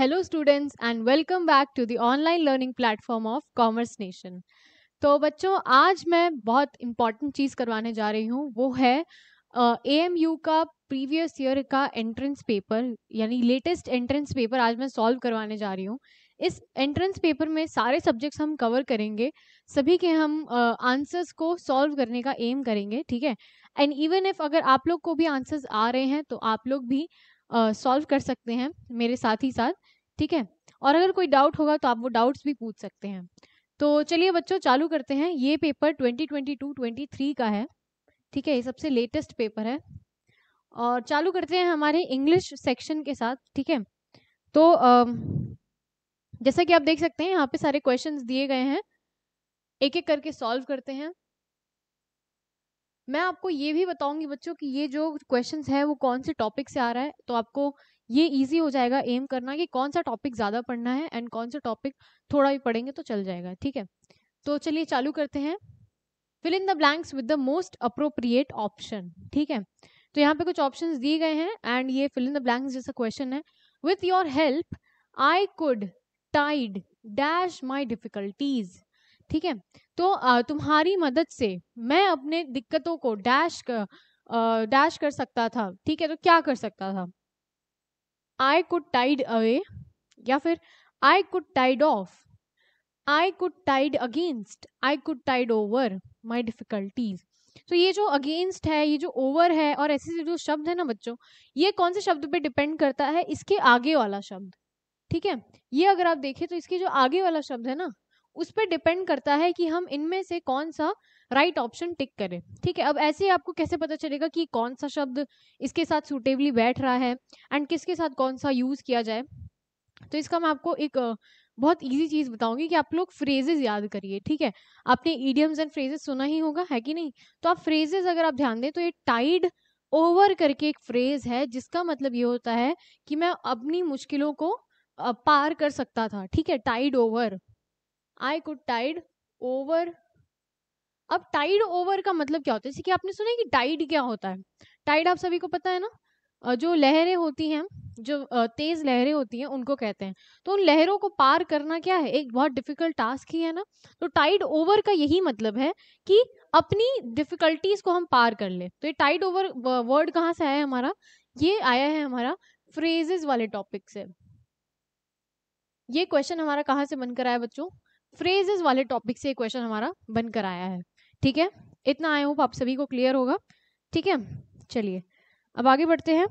Hello students and welcome back to the online learning platform of commerce nation तो बच्चों आज मैं बहुत इम्पॉर्टेंट चीज़ करवाने जा रही हूँ वो है ए एम यू का प्रीवियस ईयर का एंट्रेंस पेपर यानी लेटेस्ट एंट्रेंस पेपर आज मैं सॉल्व करवाने जा रही हूँ इस एंट्रेंस पेपर में सारे सब्जेक्ट्स हम कवर करेंगे सभी के हम आंसर्स uh, को सॉल्व करने का एम करेंगे ठीक है एंड इवन इफ अगर आप लोग को भी आंसर्स आ रहे हैं तो आप लोग भी सॉल्व कर सकते हैं मेरे साथ ही साथ ठीक है और अगर कोई डाउट होगा तो आप वो डाउट्स भी पूछ सकते हैं तो चलिए बच्चों चालू करते हैं ये पेपर 2022-23 का है ठीक है ये सबसे लेटेस्ट पेपर है और चालू करते हैं हमारे इंग्लिश सेक्शन के साथ ठीक है तो जैसा कि आप देख सकते हैं यहाँ पे सारे क्वेश्चंस दिए गए हैं एक एक करके सॉल्व करते हैं मैं आपको ये भी बताऊंगी बच्चों कि ये जो क्वेश्चंस है वो कौन से टॉपिक से आ रहा है तो आपको ये इजी हो जाएगा एम करना कि कौन सा टॉपिक ज़्यादा पढ़ना है एंड कौन सा टॉपिक थोड़ा भी पढ़ेंगे तो चल जाएगा ठीक है तो चलिए चालू करते हैं fill in the blanks with the most appropriate option ठीक है तो यहाँ पे कुछ ऑप्शन दिए गए हैं एंड ये फिल इन द ब्लैंक्स जैसा क्वेश्चन है with your help I could tide dash my difficulties ठीक है तो आ, तुम्हारी मदद से मैं अपने दिक्कतों को डैश कर डैश कर सकता था ठीक है तो क्या कर सकता था आई कुड टाइड अवे या फिर I could tide off I could tide against I could tide over my difficulties तो ये जो अगेंस्ट है ये जो ओवर है और ऐसे जो शब्द है ना बच्चों ये कौन से शब्द पे डिपेंड करता है इसके आगे वाला शब्द ठीक है ये अगर आप देखें तो इसके जो आगे वाला शब्द है ना उस पर डिपेंड करता है कि हम इनमें से कौन सा राइट ऑप्शन टिक करें ठीक है अब ऐसे ही आपको कैसे पता चलेगा कि कौन सा शब्द इसके साथ सूटेबली बैठ रहा है एंड किसके साथ कौन सा यूज़ किया जाए तो इसका मैं आपको एक बहुत इजी चीज बताऊंगी कि आप लोग फ्रेजेस याद करिए ठीक है आपने ईडियम्स एंड फ्रेजेस सुना ही होगा है कि नहीं तो आप फ्रेजेस अगर आप ध्यान दें तो ये टाइड ओवर करके एक फ्रेज है जिसका मतलब ये होता है कि मैं अपनी मुश्किलों को पार कर सकता था ठीक है tide over I could tide over अब टाइड ओवर का मतलब क्या होता है जैसे कि आपने सुना है कि टाइड क्या होता है टाइड आप सभी को पता है ना जो लहरें होती हैं जो तेज लहरें होती हैं उनको कहते हैं तो उन लहरों को पार करना क्या है एक बहुत डिफिकल्ट टास्क ही है ना तो टाइड ओवर का यही मतलब है कि अपनी डिफिकल्टीज को हम पार कर ले तो ये टाइड ओवर वर्ड कहाँ से आया है हमारा ये आया है हमारा फ्रेजेस वाले टॉपिक से ये क्वेश्चन हमारा कहाँ से बनकर आया बच्चों फ्रेजेस वाले टॉपिक से क्वेश्चन हमारा बनकर आया है ठीक है इतना आई होप आप सभी को क्लियर होगा ठीक है चलिए अब आगे बढ़ते हैं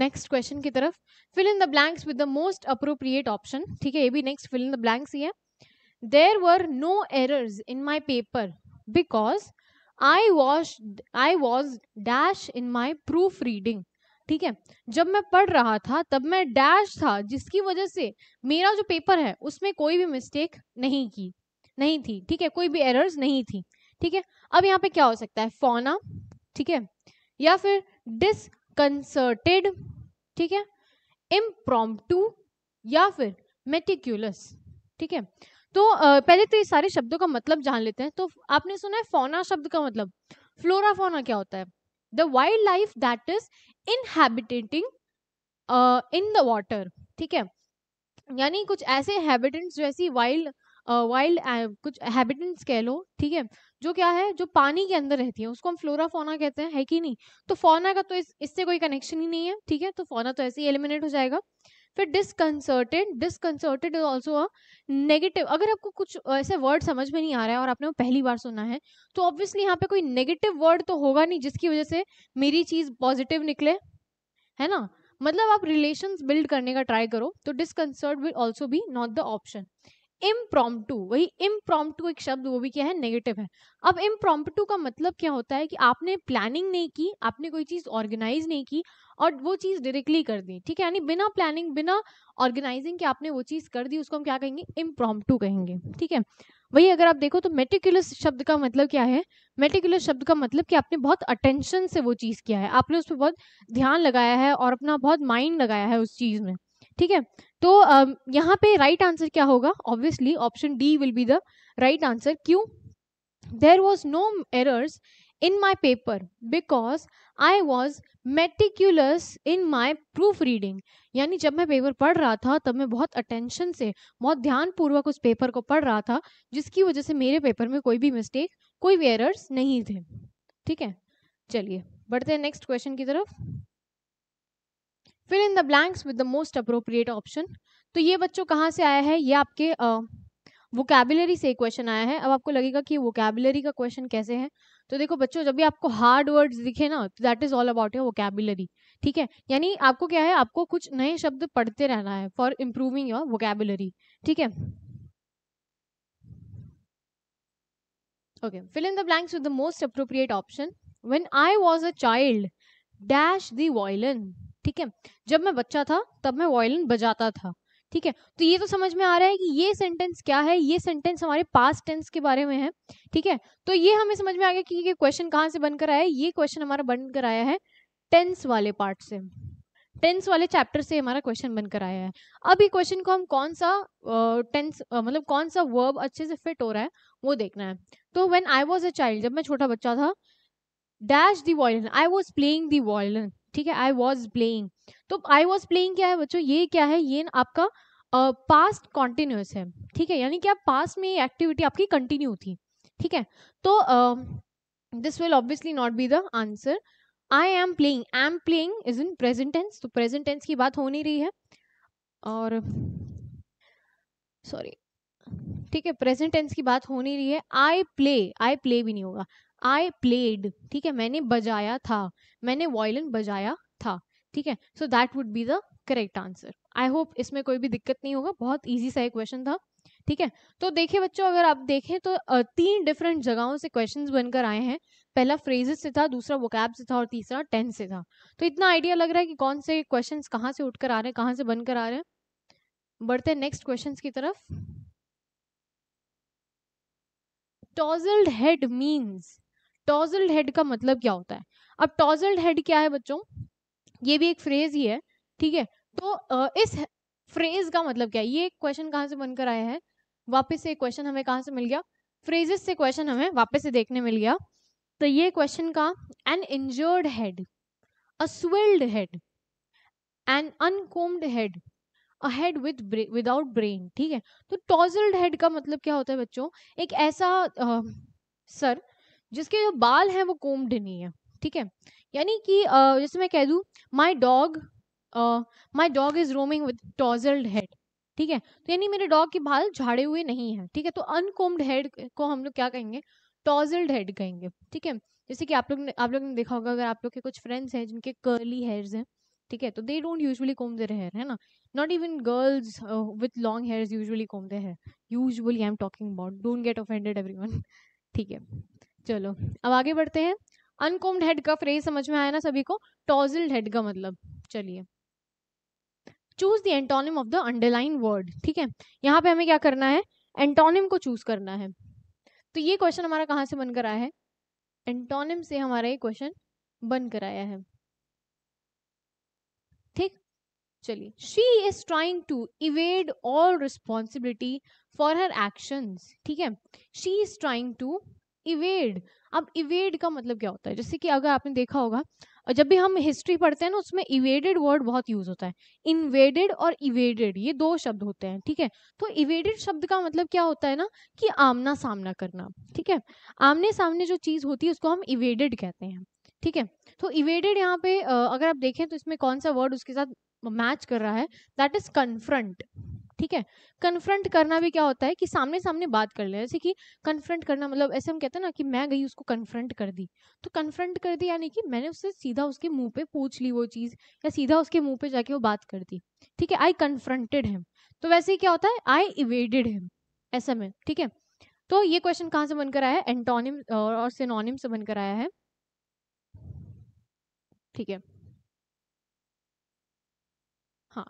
नेक्स्ट क्वेश्चन की तरफ fill in the blanks with the most appropriate option ठीक है ये भी next fill in the blanks ही है there were no errors in my paper because I was I was dash in my proofreading ठीक है जब मैं पढ़ रहा था तब मैं डैश था जिसकी वजह से मेरा जो पेपर है उसमें कोई भी मिस्टेक नहीं की नहीं थी ठीक है कोई भी एरर्स नहीं थी ठीक है अब यहाँ पे क्या हो सकता है फोना ठीक है या फिर डिसकंसर्टेड ठीक है इम या फिर मेटिक्यूलस ठीक है तो पहले तो ये सारे शब्दों का मतलब जान लेते हैं तो आपने सुना है फोना शब्द का मतलब फ्लोरा फोना क्या होता है the wildlife that is inhabitating in the water ठीक है यानी कुछ ऐसे हैबिटेंट्स जैसी वाइल्ड वाइल्ड uh, uh, कुछ हैबिटेंट्स कह लो ठीक है जो क्या है जो पानी के अंदर रहती है उसको हम फ्लोरा फोना कहते हैं है कि नहीं तो फोना का तो इस इससे कोई कनेक्शन ही नहीं है ठीक है तो फोना तो ऐसे ही एलिमिनेट हो जाएगा फिर disconcerted disconcerted is also a negative अगर आपको कुछ ऐसे वर्ड समझ में नहीं आ रहा है और आपने वो पहली बार सुना है तो ऑब्वियसली यहाँ पे कोई नेगेटिव वर्ड तो होगा नहीं जिसकी वजह से मेरी चीज़ पॉजिटिव निकले है ना मतलब आप रिलेशन बिल्ड करने का ट्राई करो तो डिसकंसर्ट विल ऑल्सो भी नॉट द ऑप्शन इम्प्रॉम्प्टू वही इम्प्रॉम्प्टू एक शब्द वो भी क्या है नेगेटिव है अब इम्प्रॉम्प्टू का मतलब क्या होता है कि आपने प्लानिंग नहीं की आपने कोई चीज़ ऑर्गेनाइज नहीं की और वो चीज़ डायरेक्टली कर दी ठीक है यानी बिना प्लानिंग बिना ऑर्गेनाइजिंग के आपने वो चीज़ कर दी उसको हम क्या कहेंगे इम्प्रॉम्प्टू कहेंगे ठीक है वही अगर आप देखो तो मेटिकुलस शब्द का मतलब क्या है मेटिकुलस शब्द का मतलब कि आपने बहुत अटेंशन से वो चीज़ किया है आपने उस पर बहुत ध्यान लगाया है और अपना बहुत माइंड लगाया है उस चीज़ में ठीक है तो यहाँ पे राइट आंसर क्या होगा obviously option D will be the right answer क्यों there was no errors my paper because I was meticulous in my proofreading यानी जब मैं पेपर पढ़ रहा था तब मैं बहुत अटेंशन से बहुत ध्यानपूर्वक उस पेपर को पढ़ रहा था जिसकी वजह से मेरे पेपर में कोई भी मिस्टेक कोई भी एरर्स नहीं थे ठीक है चलिए बढ़ते हैं नेक्स्ट क्वेश्चन की तरफ fill in the blanks with the most appropriate option तो ये बच्चों कहाँ से आया है ये आपके वोकेबलरी से क्वेश्चन आया है अब आपको लगेगा कि वोकेबलरी का क्वेश्चन कैसे है तो देखो बच्चों जब भी आपको हार्ड वर्ड्स दिखे ना तो that is all about your vocabulary ठीक है यानी आपको क्या है आपको कुछ नए शब्द पढ़ते रहना है फॉर इम्प्रूविंग योर वोकेबलरी ठीक है okay fill in the blanks with the most appropriate option when I was a child dash the violin ठीक है जब मैं बच्चा था तब मैं वायलिन बजाता था ठीक है तो ये तो समझ में आ रहा है कि ये सेंटेंस क्या है ये सेंटेंस हमारे पास टेंस के बारे में है ठीक है तो ये हमें समझ में आ गया कि ये क्वेश्चन कहाँ से बनकर आया है ये क्वेश्चन हमारा बनकर आया है टेंस वाले पार्ट से टेंस वाले चैप्टर से हमारा क्वेश्चन बनकर आया है अब ये क्वेश्चन को हम कौन सा टेंस uh, uh, मतलब कौन सा वर्ब अच्छे से फिट हो रहा है वो देखना है तो when I was a child जब मैं छोटा बच्चा था dash the violin I was playing the violin ठीक है आई वॉज प्लेइंग तो आई वॉज प्लेइंग क्या है बच्चों ये क्या है ये आपका पास्ट uh, कॉन्टिन्यूस है ठीक है यानी कि आप पास्ट में एक्टिविटी आपकी कंटिन्यू थी ठीक है तो this will obviously not be the answer I am playing I am playing is in present tense तो प्रेजेंट टेंस की बात हो नहीं रही है और सॉरी ठीक है प्रेजेंट टेंस की बात हो नहीं रही है आई प्ले आई प्ले भी नहीं होगा आई प्लेड ठीक है मैंने बजाया था मैंने वॉयलिन बजाया था ठीक है so that would be the correct answer I hope इसमें कोई भी दिक्कत नहीं होगा बहुत ईजी सा एक क्वेश्चन था ठीक है तो देखिए बच्चों अगर आप देखें तो तीन डिफरेंट जगहों से क्वेश्चन बनकर आए हैं पहला फ्रेजेस से था दूसरा वोकैब से था और तीसरा टेंस से था तो इतना आइडिया लग रहा है कि कौन से क्वेश्चन कहाँ से उठकर आ रहे हैं कहाँ से बनकर आ रहे हैं बढ़ते नेक्स्ट क्वेश्चन की तरफ tousled head means tousled head का मतलब क्या होता है अब टॉजल्ड हेड क्या है बच्चों ये भी एक फ्रेज ही है ठीक है तो इस फ्रेज का मतलब क्या है ये क्वेश्चन कहाँ से बनकर आया है वापस से क्वेश्चन हमें कहाँ से मिल गया फ्रेजेस से क्वेश्चन हमें वापस से देखने मिल गया तो ये क्वेश्चन का an injured head a swelled head an uncombed head a head with without brain ठीक है तो टॉजल्ड हेड का मतलब क्या होता है बच्चों एक ऐसा सर uh, जिसके जो बाल हैं वो कोम्ड नहीं है ठीक है यानी कि जैसे मैं कह दूँ my dog my dog is roaming with tousled head ठीक है तो यानी मेरे डॉग के बाल झाड़े हुए नहीं है ठीक है तो अनकोम्ड हेड को हम लोग क्या कहेंगे टॉजल्ड हेड कहेंगे ठीक है जैसे कि आप लोग ने आप लोग ने देखा होगा अगर आप लोग के कुछ फ्रेंड्स हैं जिनके कर्ली हेयर्स हैं ठीक है तो they don't usually comb their hair है ना not even girls with long hairs usually comb their hair usually I am talking about don't get offended every ठीक है चलो अब आगे बढ़ते हैं अनकोम्ड हेड का फ्रेज समझ में आया ना सभी को टॉजिल्ड हेड का मतलब चलिए choose the antonym of the underline word ठीक है यहाँ पे हमें क्या करना है एंटोनिम को चूज करना है तो ये क्वेश्चन हमारा कहाँ से बनकर आया है एंटोनिम से हमारा ये क्वेश्चन बनकर आया है ठीक चलिए she is trying to evade all responsibility for her action ठीक है she is trying to evade अब इवेड का मतलब क्या होता है जैसे कि अगर आपने देखा होगा जब भी हम हिस्ट्री पढ़ते हैं ना उसमें इवेडेड वर्ड बहुत यूज होता है इन्वेडेड और इवेडेड ये दो शब्द होते हैं ठीक है तो इवेडेड शब्द का मतलब क्या होता है ना कि आमना सामना करना ठीक है आमने सामने जो चीज होती है उसको हम इवेडेड कहते हैं ठीक है तो इवेडेड यहाँ पे अगर आप देखें तो इसमें कौन सा वर्ड उसके साथ मैच कर रहा है दैट इज कन्फ्रंट ठीक है कन्फ्रंट करना भी क्या होता है कि सामने सामने बात कर ले जैसे कि कन्फ्रंट करना मतलब ऐसे हम कहते हैं ना कि मैं गई उसको कन्फ्रंट कर दी तो कन्फ्रंट कर दी यानी कि मैंने उससे सीधा उसके मुंह पे पूछ ली वो चीज़ या सीधा उसके मुंह पे जाके वो बात कर दी ठीक है आई कन्फ्रंटेड हिम तो वैसे ही क्या होता है आई इवेडेड हिम ऐसा में ठीक है तो ये क्वेश्चन कहाँ से बनकर आया है एंटोनिम और सिनोनिम से बनकर आया है ठीक है हाँ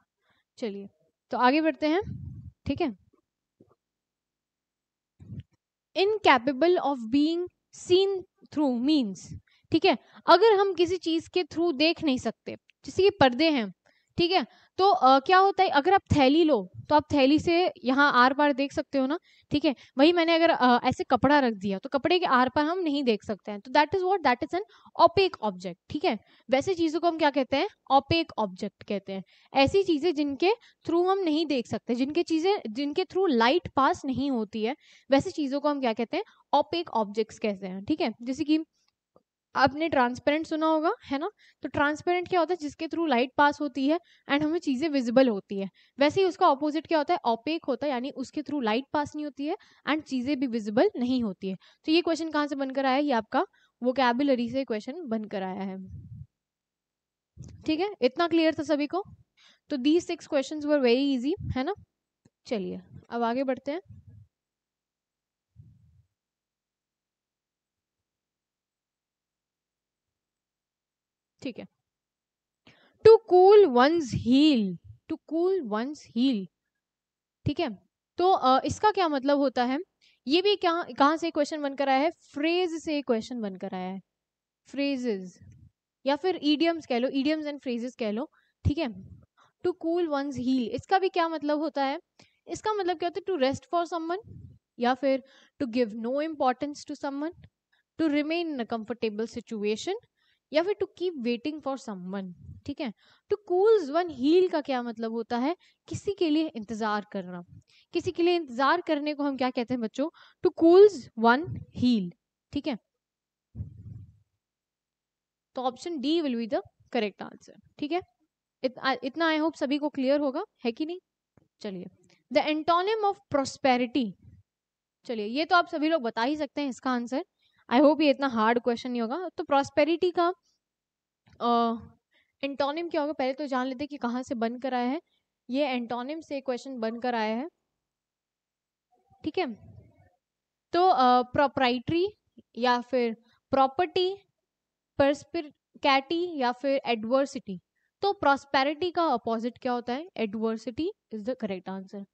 चलिए तो आगे बढ़ते हैं ठीक है incapable of being seen through means ठीक है अगर हम किसी चीज के थ्रू देख नहीं सकते जैसे कि पर्दे हैं ठीक है तो आ, क्या होता है अगर आप थैली लो तो आप थैली से यहाँ आर पार देख सकते हो ना ठीक है वही मैंने अगर आ, ऐसे कपड़ा रख दिया तो कपड़े के आर पार हम नहीं देख सकते हैं तो that is what that is an opaque object ठीक है वैसे चीज़ों को हम क्या कहते हैं ओपेक ऑब्जेक्ट कहते हैं ऐसी चीज़ें जिनके थ्रू हम नहीं देख सकते जिनके चीज़ें जिनके थ्रू लाइट पास नहीं होती है वैसे चीज़ों को हम क्या कहते हैं ओपेक ऑब्जेक्ट कहते हैं ठीक है जैसे कि आपने ट्रांसपेरेंट सुना होगा है ना तो ट्रांसपेरेंट क्या होता है जिसके थ्रू लाइट पास होती है एंड हमें चीज़ें विजिबल होती है वैसे ही उसका ऑपोजिट क्या होता है ओपेक होता है यानी उसके थ्रू लाइट पास नहीं होती है एंड चीज़ें भी विजिबल नहीं होती है तो ये क्वेश्चन कहाँ से बनकर आया ये आपका वो कैबुलरी से क्वेश्चन बनकर आया है ठीक है इतना क्लियर था सभी को तो these six question were very easy है ना चलिए अब आगे बढ़ते हैं ठीक है to cool one's heel to cool one's heel ठीक है तो uh, इसका क्या मतलब होता है ये भी क्या कहाँ से क्वेश्चन बनकर आया है फ्रेज से क्वेश्चन बनकर आया है फ्रेजेस या फिर ईडियम्स कह लो ईडियम्स एंड फ्रेजेस कह लो ठीक है टू कूल वंस हील इसका भी क्या मतलब होता है इसका मतलब क्या होता है टू रेस्ट फॉर समवन या फिर to give no importance to someone to remain in a comfortable situation या फिर to keep waiting for someone ठीक है टू कूल्स वन हील का क्या मतलब होता है किसी के लिए इंतजार करना किसी के लिए इंतजार करने को हम क्या कहते हैं बच्चों टू कूल्स वन हील ठीक है तो option D will be the correct answer ठीक है इत, इतना आई होप सभी को क्लियर होगा है कि नहीं चलिए द एंटोनिम ऑफ प्रोस्पेरिटी चलिए ये तो आप सभी लोग बता ही सकते हैं इसका आंसर आई होप ये इतना हार्ड क्वेश्चन नहीं होगा तो प्रॉस्पेरिटी का एंटोनिम क्या होगा पहले तो जान लेते कि कहाँ से बनकर आया है ये एंटोनिम से क्वेश्चन बनकर आया है ठीक है तो प्रोप्राइटरी या फिर प्रॉपर्टी कैटी या फिर एडवर्सिटी तो प्रॉस्पेरिटी का अपोजिट क्या होता है adversity is the correct answer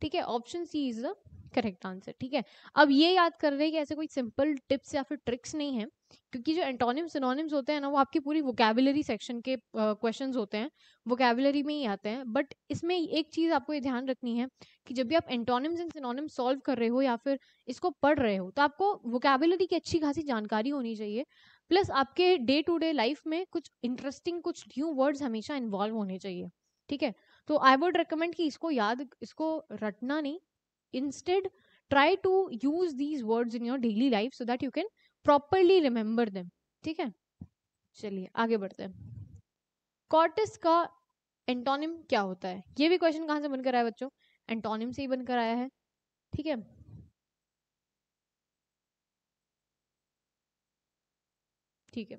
ठीक है option C is the correct answer ठीक है अब ये याद कर रहे हैं कि ऐसे कोई सिंपल टिप्स या फिर ट्रिक्स नहीं है क्योंकि जो एंटोनिम सिनोनिम्स होते हैं ना वो आपकी पूरी वोकेबलरी सेक्शन के क्वेश्चन uh, होते हैं वोकेबलरी में ही आते हैं बट इसमें एक चीज़ आपको ये ध्यान रखनी है कि जब भी आप एंटोनिम्स एंड सिनोनिम्स सॉल्व कर रहे हो या फिर इसको पढ़ रहे हो तो आपको वोकेबलरी की अच्छी खासी जानकारी होनी चाहिए प्लस आपके डे टू डे लाइफ में कुछ इंटरेस्टिंग कुछ न्यू वर्ड्स हमेशा इन्वॉल्व होने चाहिए ठीक है तो आई वुड रिकमेंड कि इसको याद इसको रटना नहीं instead try to use these words in your daily life so that you can properly remember them ठीक है चलिए आगे बढ़ते हैं कॉर्टिस का एंटोनिम क्या होता है ये भी क्वेश्चन कहाँ से बनकर आया बच्चों एंटोनिम से ही बनकर आया है ठीक है ठीक है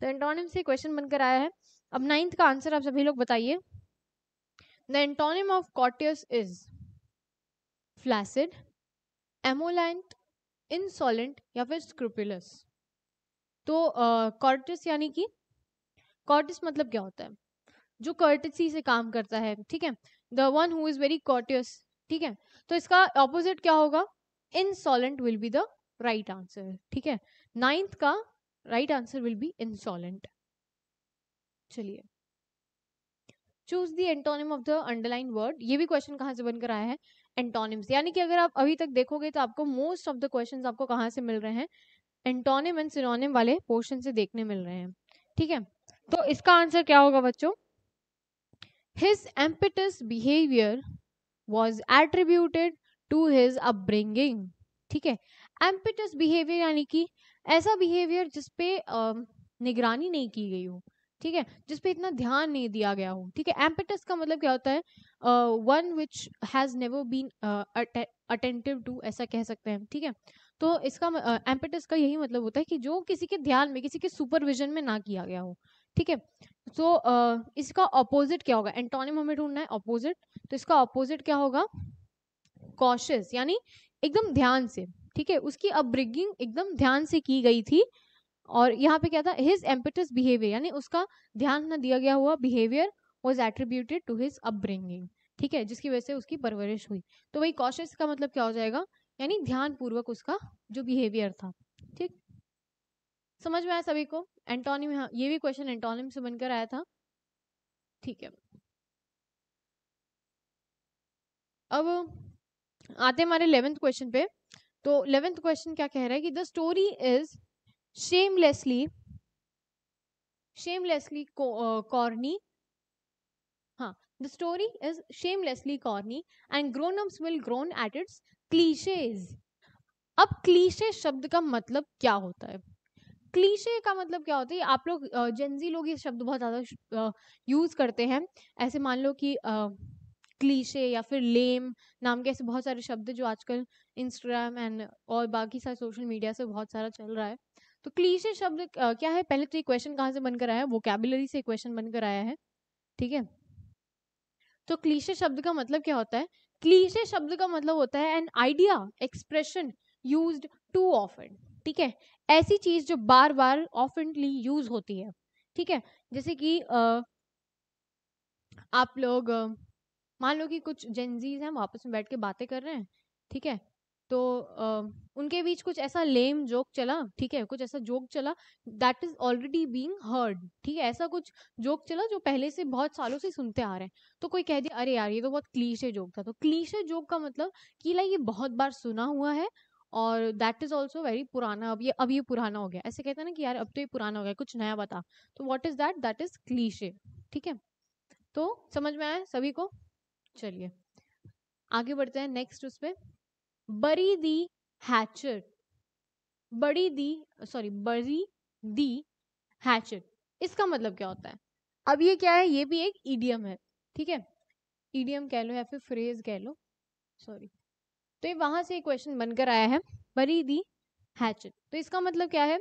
तो एंटोनिम से क्वेश्चन बनकर आया है अब नाइन्थ का आंसर आप सभी लोग बताइए the antonym of courteous is flaccid emollient insolent या फिर स्क्रूपुलस तो कॉर्टिस uh, यानी कि कॉर्टिस मतलब क्या होता है जो कर्टसी से काम करता है ठीक है the one who is very courteous ठीक है तो इसका ऑपोजिट क्या होगा insolent will be the right answer ठीक है नाइन्थ का right answer will be insolent चलिए choose the antonym of the underline word ये भी क्वेश्चन कहाँ से बनकर आया है एंटोनिम्स यानी कि अगर आप अभी तक देखोगे तो आपको मोस्ट ऑफ द क्वेश्चन आपको कहाँ से मिल रहे हैं एंटोनिम एंड सिनोनिम वाले पोर्शन से देखने मिल रहे हैं ठीक है तो इसका आंसर क्या होगा बच्चों his impetuous behavior was attributed to his upbringing ठीक है एम्पिटस बिहेवियर यानी कि ऐसा बिहेवियर जिसपे निगरानी नहीं की गई हो ठीक है जिसपे इतना ध्यान नहीं दिया गया हो ठीक है एम्पिटस का मतलब क्या होता है one which has never been attentive to ऐसा कह सकते हैं ठीक है तो इसका एम्पेटिस uh, का यही मतलब होता है कि जो किसी के ध्यान में किसी के सुपरविजन में ना किया गया हो ठीक है सो तो, uh, इसका ऑपोजिट क्या होगा एंटोनिम हमें ढूंढना है ऑपोजिट तो इसका ऑपोजिट क्या होगा कॉशियस यानी एकदम ध्यान से ठीक है उसकी अपब्रिगिंग एकदम ध्यान से की गई थी और यहाँ पे क्या था हिज एम्पिटस बिहेवियर यानी उसका ध्यान ना दिया गया हुआ behaviour was attributed to his upbringing ठीक है जिसकी वजह से उसकी परवरिश हुई तो वही कॉशियस का मतलब क्या हो जाएगा यानी ध्यानपूर्वक उसका जो बिहेवियर था ठीक समझ में आया सभी को एंटोनिम हाँ ये भी क्वेश्चन एंटोनिम से बनकर आया था ठीक है अब आते हमारे इलेवेंथ क्वेश्चन पे तो इलेवेंथ क्वेश्चन क्या कह रहा है कि the story is shamelessly shamelessly corny The story is shamelessly corny and grown-ups will groan at its cliches. अब क्लीशे शब्द का मतलब क्या होता है क्लीशे का मतलब क्या होता है आप लोग जेंजी लोग ये शब्द बहुत ज़्यादा यूज़ करते हैं ऐसे मान लो कि क्लीशे या फिर लेम नाम के ऐसे बहुत सारे शब्द जो आजकल इंस्टाग्राम एंड और बाकी सारे सोशल मीडिया से बहुत सारा चल रहा है तो क्लीशे शब्द क्या है पहले तो ये क्वेश्चन कहाँ से बनकर आया है वो से क्वेश्चन बनकर आया है ठीक है सो तो क्लीशे शब्द का मतलब क्या होता है क्लीशे शब्द का मतलब होता है an idea expression use to offend ठीक है ऐसी चीज जो बार बार ऑफनली यूज होती है ठीक है जैसे कि आप लोग मान लो कि कुछ जेंजीज हैं वापस में बैठ के बातें कर रहे हैं ठीक है तो उनके बीच कुछ ऐसा लेम जोक चला ठीक है कुछ ऐसा जोक चला that is already being heard ठीक है ऐसा कुछ जोक चला जो पहले से बहुत सालों से सुनते आ रहे हैं तो कोई कह दिया अरे यार ये तो बहुत क्लीशे जोक था तो क्लीशे जोक का मतलब कि ये बहुत बार सुना हुआ है और दैट इज ऑल्सो वेरी पुराना अब ये अब ये पुराना हो गया ऐसे कहते हैं ना कि यार अब तो ये पुराना हो गया कुछ नया बता तो what is that that is cliche ठीक है तो समझ में आया सभी को चलिए आगे बढ़ते हैं नेक्स्ट उस पर बरी दी हैचेट बड़ी दी सॉरी बरी दी हैचेट इसका मतलब क्या होता है अब ये क्या है ये भी एक ईडियम है ठीक है ईडियम कह लो या फिर फ्रेज कह लो सॉरी तो ये वहां से क्वेश्चन बनकर आया है बरी दी हैचेट तो इसका मतलब क्या है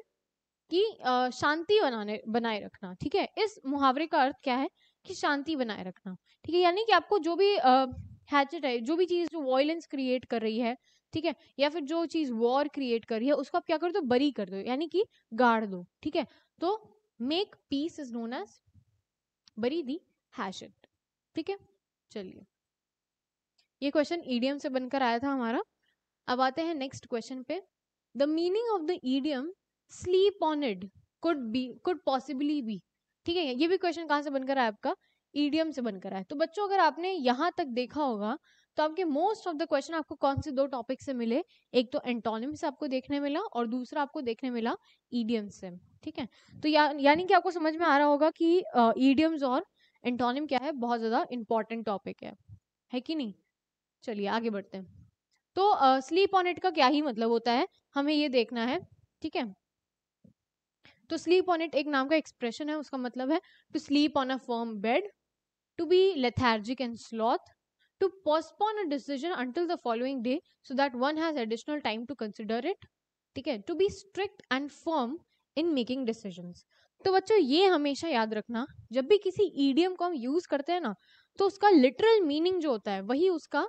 कि शांति बनाने बनाए रखना ठीक है इस मुहावरे का अर्थ क्या है कि शांति बनाए रखना ठीक है यानी कि आपको जो भी आ, हैचेट है जो भी चीज़ जो वॉयलेंस क्रिएट कर रही है ठीक है या फिर जो चीज़ वॉर क्रिएट कर रही है उसको आप क्या कर दो बरी कर दो यानी कि गाड़ दो ठीक है तो make peace is known as bury the हैशेट ठीक है चलिए ये क्वेश्चन ईडीएम से बनकर आया था हमारा अब आते हैं नेक्स्ट क्वेश्चन पे the meaning of the idiom sleep on it could be could possibly be ठीक है ये भी क्वेश्चन कहाँ से बनकर आया आपका ईडियम से बनकर आए तो बच्चों अगर आपने यहाँ तक देखा होगा तो आपके मोस्ट ऑफ द क्वेश्चन आपको कौन से दो टॉपिक से मिले एक तो एंटोनिम से आपको देखने मिला और दूसरा आपको देखने मिला ईडियम से ठीक है तो या, यानी कि आपको समझ में आ रहा होगा कि ईडियम्स और एंटोनिम क्या है बहुत ज़्यादा इंपॉर्टेंट टॉपिक है है कि नहीं चलिए आगे बढ़ते हैं तो स्लीप ऑन इट का क्या ही मतलब होता है हमें ये देखना है ठीक है तो स्लीप ऑन इट एक नाम का एक्सप्रेशन है उसका मतलब है to sleep on a firm bed to be lethargic and sloth, to postpone a decision until the following day so that one has additional time to consider it, ठीक है to be strict and firm in making decisions. तो बच्चों ये हमेशा याद रखना जब भी किसी ईडीएम को हम यूज करते हैं ना तो उसका लिटरल मीनिंग जो होता है वही उसका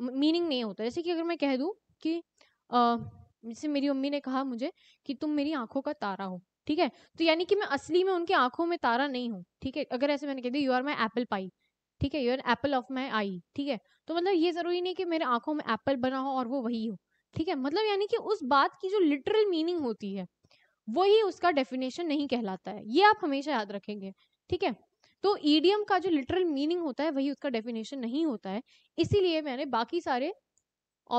मीनिंग नहीं होता जैसे कि अगर मैं कह दूं कि जैसे मेरी मम्मी ने कहा मुझे कि तुम मेरी आंखों का तारा हो ठीक है तो यानी कि मैं असली में उनकी आंखों में तारा नहीं हूँ ठीक है अगर ऐसे मैंने कह दिया you are my apple pie ठीक है you are apple of my eye ठीक है तो मतलब ये जरूरी नहीं कि मेरे आंखों में एप्पल बना हो और वो वही हो ठीक है मतलब यानी कि उस बात की जो लिटरल मीनिंग होती है वही उसका डेफिनेशन नहीं कहलाता है ये आप हमेशा याद रखेंगे ठीक है तो ईडियम का जो लिटरल मीनिंग होता है वही उसका डेफिनेशन नहीं होता है इसीलिए मैंने बाकी सारे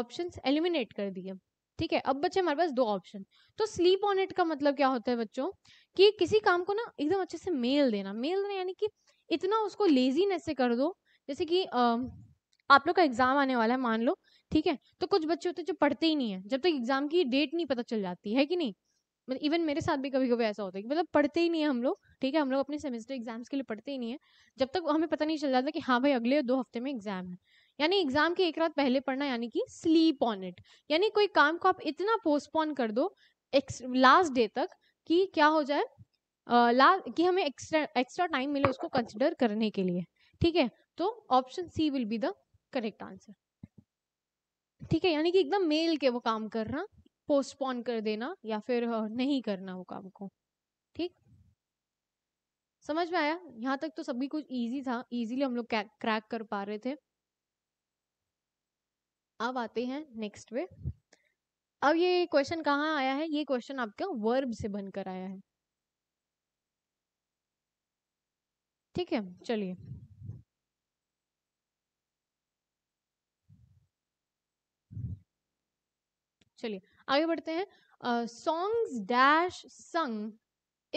ऑप्शंस एलिमिनेट कर दिए ठीक है अब बच्चे हमारे पास दो ऑप्शन तो स्लीप ऑन इट का मतलब क्या होता है बच्चों कि किसी काम को ना एकदम अच्छे से मेल देना मेल देना यानी कि इतना उसको लेजीनेस से कर दो जैसे कि आ, आप लोग का एग्जाम आने वाला है मान लो ठीक है तो कुछ बच्चे होते हैं जो पढ़ते ही नहीं है जब तक तो एग्जाम की डेट नहीं पता चल जाती है कि नहीं मतलब इवन मेरे साथ भी कभी कभी ऐसा होता है कि मतलब पढ़ते ही नहीं है हम लोग ठीक है हम लोग अपने सेमेस्टर एग्जाम्स के लिए पढ़ते ही नहीं है जब तक हमें पता नहीं चल जाता कि हाँ भाई अगले दो हफ्ते में एग्जाम है यानी एग्जाम के एक रात पहले पढ़ना यानी कि स्लीप ऑन इट यानी कोई काम को आप इतना पोस्टपोन कर दो लास्ट डे तक कि क्या हो जाए आ, कि हमें एक्स्ट्रा एक्स्ट्रा टाइम मिले उसको कंसिडर करने के लिए ठीक है तो option C will be the correct answer ठीक है यानी कि एकदम मेल के वो काम करना पोस्टपोन कर देना या फिर नहीं करना वो काम को ठीक समझ में आया यहाँ तक तो सभी कुछ इजी था इजीली हम लोग क्रैक कर पा रहे थे अब आते हैं नेक्स्ट पे अब ये क्वेश्चन कहाँ आया है ये क्वेश्चन आपका वर्ब से बनकर आया है ठीक है चलिए चलिए आगे बढ़ते हैं songs dash sung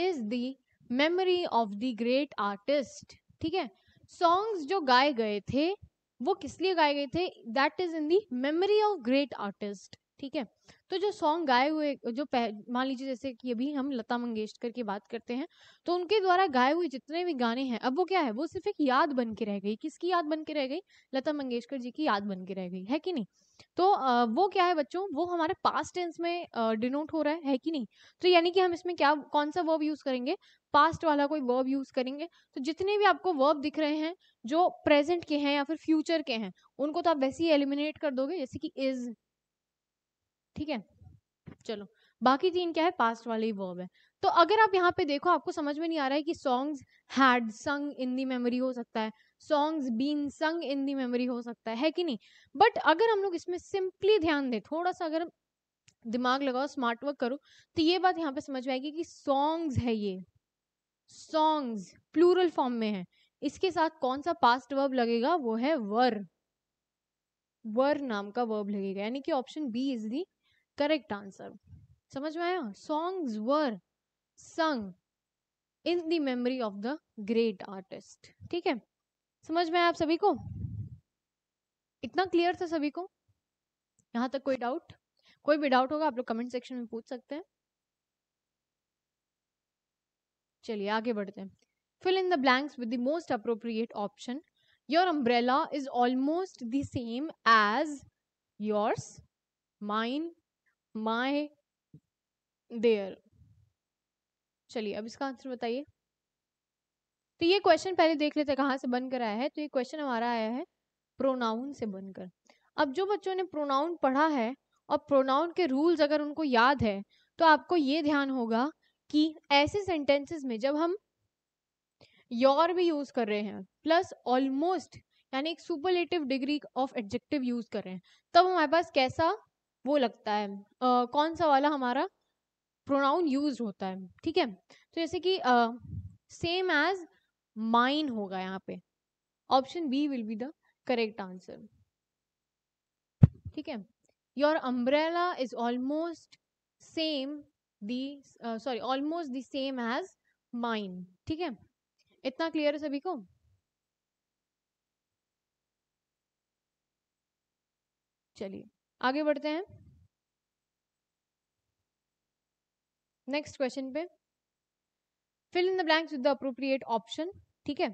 is the memory of the great artist ठीक है सॉन्ग्स जो गाए गए थे वो किस लिए गाए गए थे that is in the memory of great artist ठीक है तो जो सॉन्ग गाए हुए जो मान लीजिए जैसे कि अभी हम लता मंगेशकर की बात करते हैं तो उनके द्वारा गाए हुए जितने भी गाने हैं अब वो क्या है वो सिर्फ एक याद बन के रह गई किसकी याद बन के रह गई लता मंगेशकर जी की याद बन के रह गई है कि नहीं तो वो क्या है बच्चों वो हमारे पास्ट टेंस में डिनोट हो रहा है, है कि नहीं तो यानी कि हम इसमें क्या कौन सा वर्ब यूज करेंगे पास्ट वाला कोई वर्ब यूज करेंगे तो जितने भी आपको वर्ब दिख रहे हैं जो प्रेजेंट के हैं या फिर फ्यूचर के हैं उनको तो आप वैसे ही एलिमिनेट कर दोगे जैसे कि इज ठीक है चलो बाकी तीन क्या है पास्ट वाले ही वर्ब है तो अगर आप यहाँ पे देखो आपको समझ में नहीं आ रहा है कि सॉन्ग्स हैड संग इन दी मेमोरी हो सकता है सॉन्ग्स बीन संग इन दी मेमोरी हो सकता है, है कि नहीं बट अगर हम लोग इसमें सिंपली ध्यान दें थोड़ा सा अगर दिमाग लगाओ स्मार्ट वर्क करो तो ये बात यहाँ पे समझ में आएगी कि सॉन्ग्स है ये सॉन्ग्स प्लूरल फॉर्म में है इसके साथ कौन सा पास्ट वर्ब लगेगा वो है वर वर नाम का वर्ब लगेगा यानी कि option B is the correct answer समझ में आया song were sung in the memory of the great artist ठीक है समझ में आया आप सभी को इतना क्लियर था सभी को यहाँ तक कोई डाउट कोई भी डाउट होगा आप लोग कमेंट सेक्शन में पूछ सकते हैं चलिए आगे बढ़ते हैं fill in the blanks with the most appropriate option your umbrella is almost the same as yours mine my their चलिए अब इसका आंसर बताइए तो ये क्वेश्चन पहले देख लेते हैं कहाँ से बनकर आया है तो ये क्वेश्चन हमारा आया है प्रोनाउन से बनकर अब जो बच्चों ने प्रोनाउन पढ़ा है और प्रोनाउन के रूल्स अगर उनको याद है तो आपको ये ध्यान होगा कि ऐसे सेंटेंसेस में जब हम योर भी यूज कर रहे हैं प्लस ऑलमोस्ट यानी एक superlative degree of adjective use कर रहे हैं तब हमारे पास कैसा वो लगता है uh, कौन सा वाला हमारा प्रोनाउन यूज होता है ठीक है तो जैसे कि सेम एज माइन होगा यहाँ पे option B will be the correct answer ठीक है your umbrella is almost same the sorry almost the same as mine ठीक है इतना क्लियर है सभी को चलिए आगे बढ़ते हैं नेक्स्ट क्वेश्चन पे fill in the blanks with the appropriate option ठीक है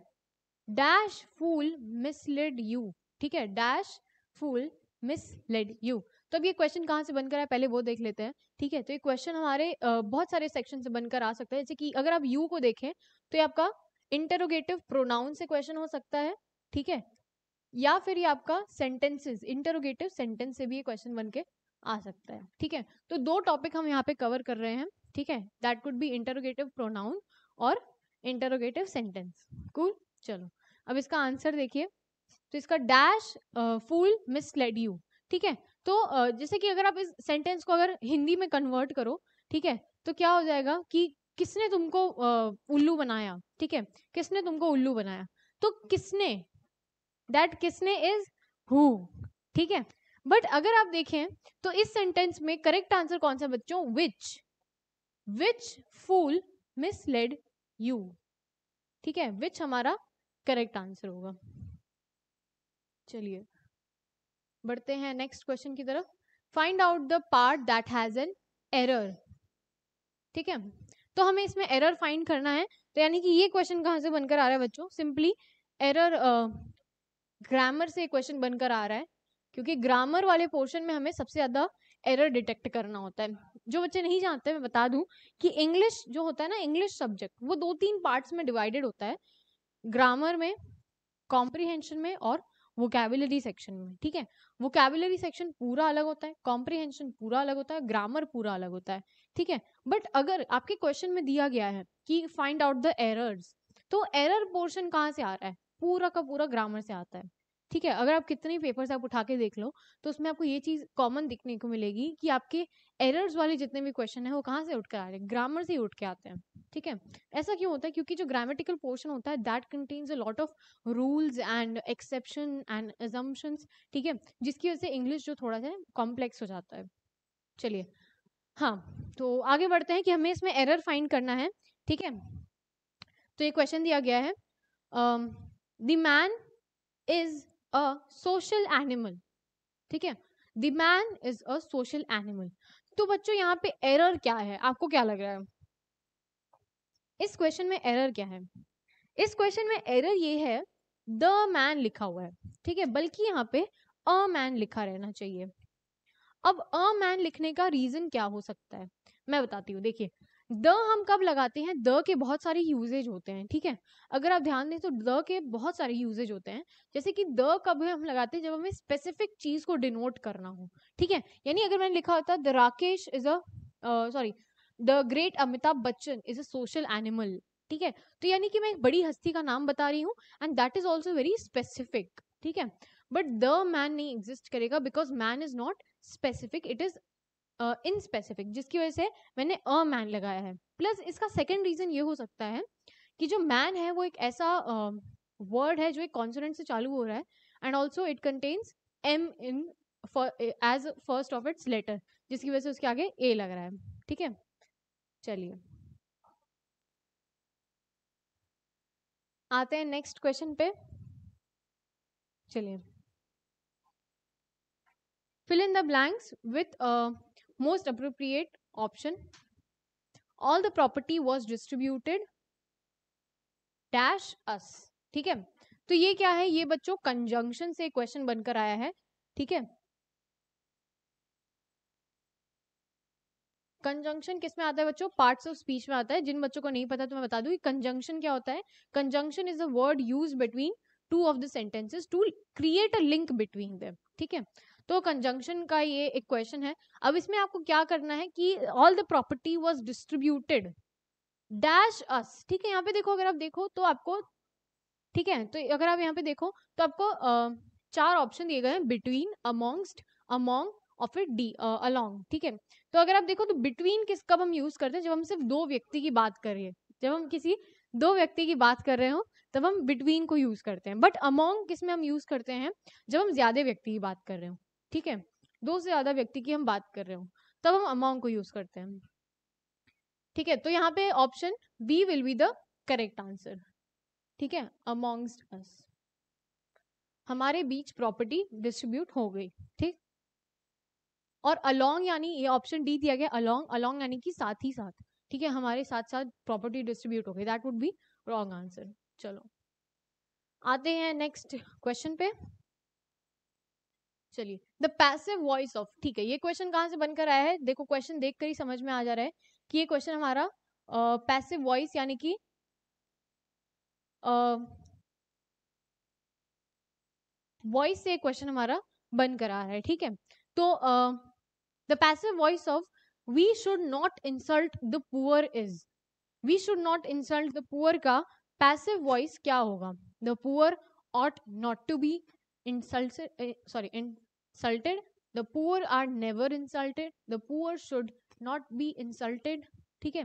डैश फूल मिसलेड यू ठीक है डैश फूल मिसलेड यू तो अब ये क्वेश्चन कहाँ से बनकर आया पहले वो देख लेते हैं ठीक है तो ये क्वेश्चन हमारे बहुत सारे सेक्शन से बनकर आ सकता है जैसे कि अगर आप यू को देखें तो ये आपका इंटरोगेटिव प्रोनाउन से क्वेश्चन हो सकता है ठीक है या फिर ये आपका सेंटेंसेस इंटरोगेटिव सेंटेंस से भी ये क्वेश्चन बन के आ सकता है ठीक है तो दो टॉपिक हम यहाँ पे कवर कर रहे हैं ठीक है that could be interrogative pronoun और इंटरोगेटिव सेंटेंस कूल चलो अब इसका आंसर देखिए तो इसका डैश फूल मिसलेड यू ठीक है तो uh, जैसे कि अगर आप इस सेंटेंस को अगर हिंदी में कन्वर्ट करो ठीक है तो क्या हो जाएगा कि किसने तुमको uh, उल्लू बनाया ठीक है किसने तुमको उल्लू बनाया तो किसने दैट किसने इज हु ठीक है बट अगर आप देखें तो इस सेंटेंस में करेक्ट आंसर कौन सा बच्चों विच विच फूल लेड यू ठीक है विच हमारा करेक्ट आंसर होगा चलिए बढ़ते हैं नेक्स्ट क्वेश्चन की तरफ find out the part that has an error ठीक है तो हमें इसमें एरर फाइंड करना है तो यानी कि ये क्वेश्चन कहाँ से बनकर आ रहा है बच्चों सिंपली एरर ग्रामर से क्वेश्चन बनकर आ रहा है क्योंकि ग्रामर वाले पोर्शन में हमें सबसे ज़्यादा एरर डिटेक्ट करना होता है जो बच्चे नहीं जानते मैं बता दूं कि इंग्लिश जो होता है ना इंग्लिश सब्जेक्ट वो दो तीन पार्ट्स में डिवाइडेड होता है ग्रामर में कॉम्प्रिहेंशन में और वोकेबुलरी सेक्शन में ठीक है वोकेबुलरी सेक्शन पूरा अलग होता है कॉम्प्रिहेंशन पूरा अलग होता है ग्रामर पूरा अलग होता है ठीक है बट अगर आपके क्वेश्चन में दिया गया है कि फाइंड आउट द एरर्स तो एरर पोर्शन कहाँ से आ रहा है पूरा का पूरा ग्रामर से आता है ठीक है अगर आप कितने पेपर्स आप उठा के देख लो तो उसमें आपको ये चीज कॉमन दिखने को मिलेगी कि आपके एरर्स वाले जितने भी क्वेश्चन है वो कहाँ से उठ कर आ रहे हैं ग्रामर से ही उठ के आते हैं ठीक है ऐसा क्यों होता है क्योंकि जो ग्रामेटिकल पोर्शन होता है that contains a lot of rules and exception and assumptions ठीक है जिसकी वजह से इंग्लिश जो थोड़ा सा कॉम्प्लेक्स हो जाता है चलिए हाँ तो आगे बढ़ते हैं कि हमें इसमें एरर फाइंड करना है ठीक है तो ये क्वेश्चन दिया गया है the man is a social animal ठीक है the man is a social animal तो बच्चों यहाँ पे एरर क्या है आपको क्या लग रहा है इस क्वेश्चन में एरर क्या है इस क्वेश्चन में एरर ये है द मैन लिखा हुआ है ठीक है बल्कि यहाँ पे अ मैन लिखा रहना चाहिए अब अ मैन लिखने का रीजन क्या हो सकता है मैं बताती हूँ देखिए द हम कब लगाते हैं द के बहुत सारे यूजेज होते हैं ठीक है अगर आप ध्यान दें तो द के बहुत सारे यूजेज होते हैं जैसे कि द कब हम लगाते हैं जब हमें स्पेसिफिक चीज को डिनोट करना हो ठीक है यानी अगर मैंने लिखा होता the Rakesh is a sorry the great Amitabh Bachchan is a social animal ठीक है तो यानी कि मैं एक बड़ी हस्ती का नाम बता रही हूँ and that is also very specific ठीक है बट द मैन नहीं एग्जिस्ट करेगा because man is not specific it is in specific जिसकी वजह से मैंने अ मैन लगाया है प्लस इसका सेकेंड रीजन ये हो सकता है कि जो मैन है वो एक ऐसा वर्ड uh, है जो एक कॉन्सोनेंट से चालू हो रहा है and also it contains M in as first of its letter जिसकी वजह से उसके आगे ए लग रहा है ठीक है चलिए आते हैं नेक्स्ट क्वेश्चन पे चलिए fill in the blanks with most appropriate option all the property was distributed dash us ठीक है तो ये क्या है ये बच्चों कंजंक्शन से क्वेश्चन बनकर आया है ठीक है कंजंक्शन किस में आता है बच्चों पार्ट्स ऑफ स्पीच में आता है जिन बच्चों को नहीं पता तो मैं बता दूं कंजंक्शन क्या होता है conjunction is a word use between two of the sentences to create a link between them ठीक है तो कंजंक्शन का ये एक क्वेश्चन है अब इसमें आपको क्या करना है कि all the property was distributed dash us ठीक है यहाँ पे देखो अगर आप देखो तो आपको ठीक है तो अगर आप यहाँ पे देखो तो आपको uh, चार ऑप्शन दिए गए हैं बिटवीन अमोंगस्ट अमोंग और फिर डी अलोंग ठीक है तो अगर आप देखो तो बिटवीन किस कब हम यूज करते हैं जब हम सिर्फ दो व्यक्ति की बात कर रहे हैं जब हम किसी दो व्यक्ति की बात कर रहे हो तब हम बिटवीन को यूज करते हैं बट अमोंग किस में हम यूज करते हैं जब हम ज्यादा व्यक्ति की बात कर रहे हो ठीक है दो से ज्यादा व्यक्ति की हम बात कर रहे हो तब हम अमाउंट को यूज करते हैं ठीक है तो यहाँ पे option B will be the correct answer ठीक है अमोंगस्ट अस हमारे बीच प्रॉपर्टी डिस्ट्रीब्यूट हो गई ठीक और अलोंग यानी ये ऑप्शन डी दिया गया अलोंग अलोंग यानी कि साथ ही साथ ठीक है हमारे साथ साथ प्रॉपर्टी डिस्ट्रीब्यूट हो गई that would be wrong answer चलो आते हैं नेक्स्ट क्वेश्चन पे चलिए द पैसिव वॉइस ऑफ ठीक है ये क्वेश्चन कहाँ से बनकर आया है देखो क्वेश्चन देख कर ही समझ में आ जा रहा है कि ये क्वेश्चन हमारा पैसिव वॉइस यानी कि वॉइस से क्वेश्चन हमारा बनकर आ रहा है ठीक है तो the passive voice of we should not insult the poor is we should not insult the poor का पैसिव वॉइस क्या होगा the poor ought not to be insult sorry insulted the poor are never insulted the poor should not be insulted ठीक है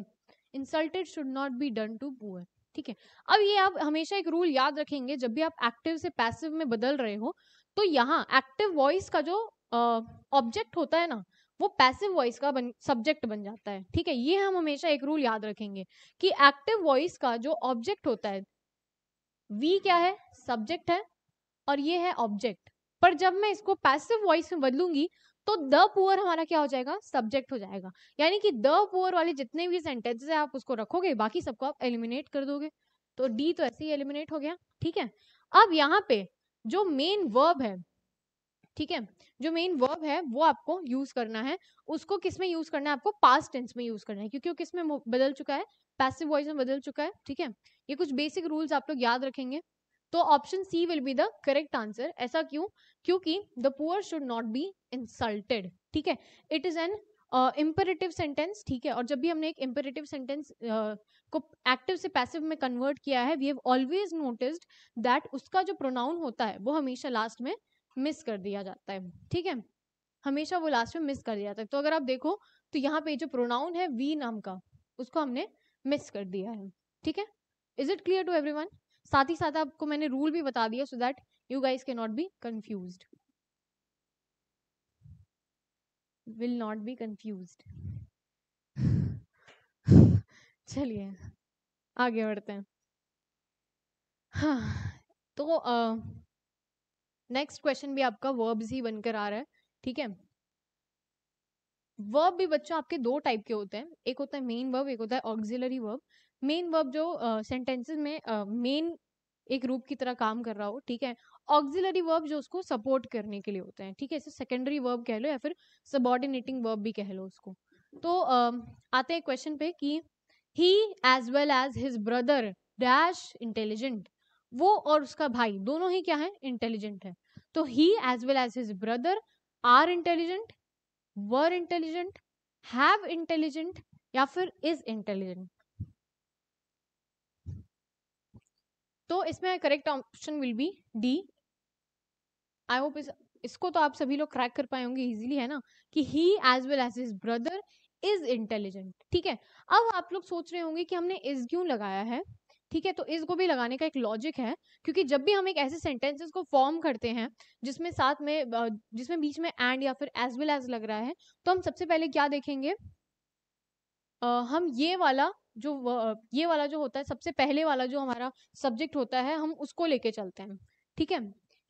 insulted should not be done to poor ठीक है अब ये आप हमेशा एक रूल याद रखेंगे जब भी आप एक्टिव से पैसिव में बदल रहे हो तो यहाँ एक्टिव वॉइस का जो ऑब्जेक्ट uh, होता है ना वो पैसिव वॉइस का बन, सब्जेक्ट बन जाता है ठीक है ये हम हमेशा एक रूल याद रखेंगे कि एक्टिव वॉइस का जो ऑब्जेक्ट होता है वी क्या है सब्जेक्ट है और ये है ऑब्जेक्ट पर जब मैं इसको पैसिव वॉइस में बदलूंगी तो द पुअर हमारा क्या हो जाएगा सब्जेक्ट हो जाएगा यानी कि द पुअर वाले जितने भी सेंटेंसेस है आप उसको रखोगे बाकी सबको आप एलिमिनेट कर दोगे तो डी तो ऐसे ही एलिमिनेट हो गया ठीक है अब यहाँ पे जो मेन वर्ब है ठीक है जो मेन वर्ब है वो आपको यूज करना है उसको किस में यूज करना है आपको पास्ट टेंस में यूज करना है क्योंकि वो किस में बदल चुका है पैसिव वॉइस में बदल चुका है ठीक है ये कुछ बेसिक रूल्स आप लोग याद रखेंगे तो option C will be the correct answer ऐसा क्यों क्योंकि the poor should not be insulted ठीक है it is an imperative sentence ठीक है और जब भी हमने एक इम्पेरेटिव सेंटेंस uh, को एक्टिव से पैसिव में कन्वर्ट किया है we have always notice that उसका जो प्रोनाउन होता है वो हमेशा लास्ट में मिस कर दिया जाता है ठीक है हमेशा वो लास्ट में मिस कर दिया जाता है तो अगर आप देखो तो यहाँ पे जो प्रोनाउन है वी नाम का उसको हमने मिस कर दिया है ठीक है is it clear to everyone साथ ही साथ आपको मैंने रूल भी बता दिया सो दैट यू गाइज के not be confuse will not be confuse चलिए आगे बढ़ते हैं हाँ तो नेक्स्ट uh, क्वेश्चन भी आपका वर्ब्स ही बनकर आ रहा है ठीक है वर्ब भी बच्चों आपके दो टाइप के होते हैं एक होता है मेन वर्ब एक होता है ऑक्सिलरी वर्ब मेन वर्ब जो सेंटेंसेस में मेन एक रूप की तरह काम कर रहा हो ठीक है ऑक्सिलरी वर्ब जो उसको सपोर्ट करने के लिए होते हैं ठीक है इसे सेकेंडरी वर्ब कह लो या फिर सबॉर्डिनेटिंग वर्ब भी कह लो उसको तो uh, आते हैं क्वेश्चन पे कि he as well as his brother dash intelligent वो और उसका भाई दोनों ही क्या है इंटेलिजेंट है तो he as well as his brother are intelligent were intelligent have intelligent या फिर इज इंटेलिजेंट तो इसमें correct option will be D I hope इसको तो आप सभी लोग क्रैक कर पाए होंगे इजीली है ना कि he as well as his brother is intelligent ठीक है अब आप लोग सोच रहे होंगे कि हमने इज क्यों लगाया है ठीक है तो इस को भी लगाने का एक लॉजिक है क्योंकि जब भी हम एक ऐसे सेंटेंसेस को फॉर्म करते हैं जिसमें साथ में जिसमें बीच में एंड या फिर एज वेल एज लग रहा है तो हम सबसे पहले क्या देखेंगे आ, हम ये वाला जो ये वाला जो होता है सबसे पहले वाला जो हमारा सब्जेक्ट होता है हम उसको लेके चलते हैं ठीक है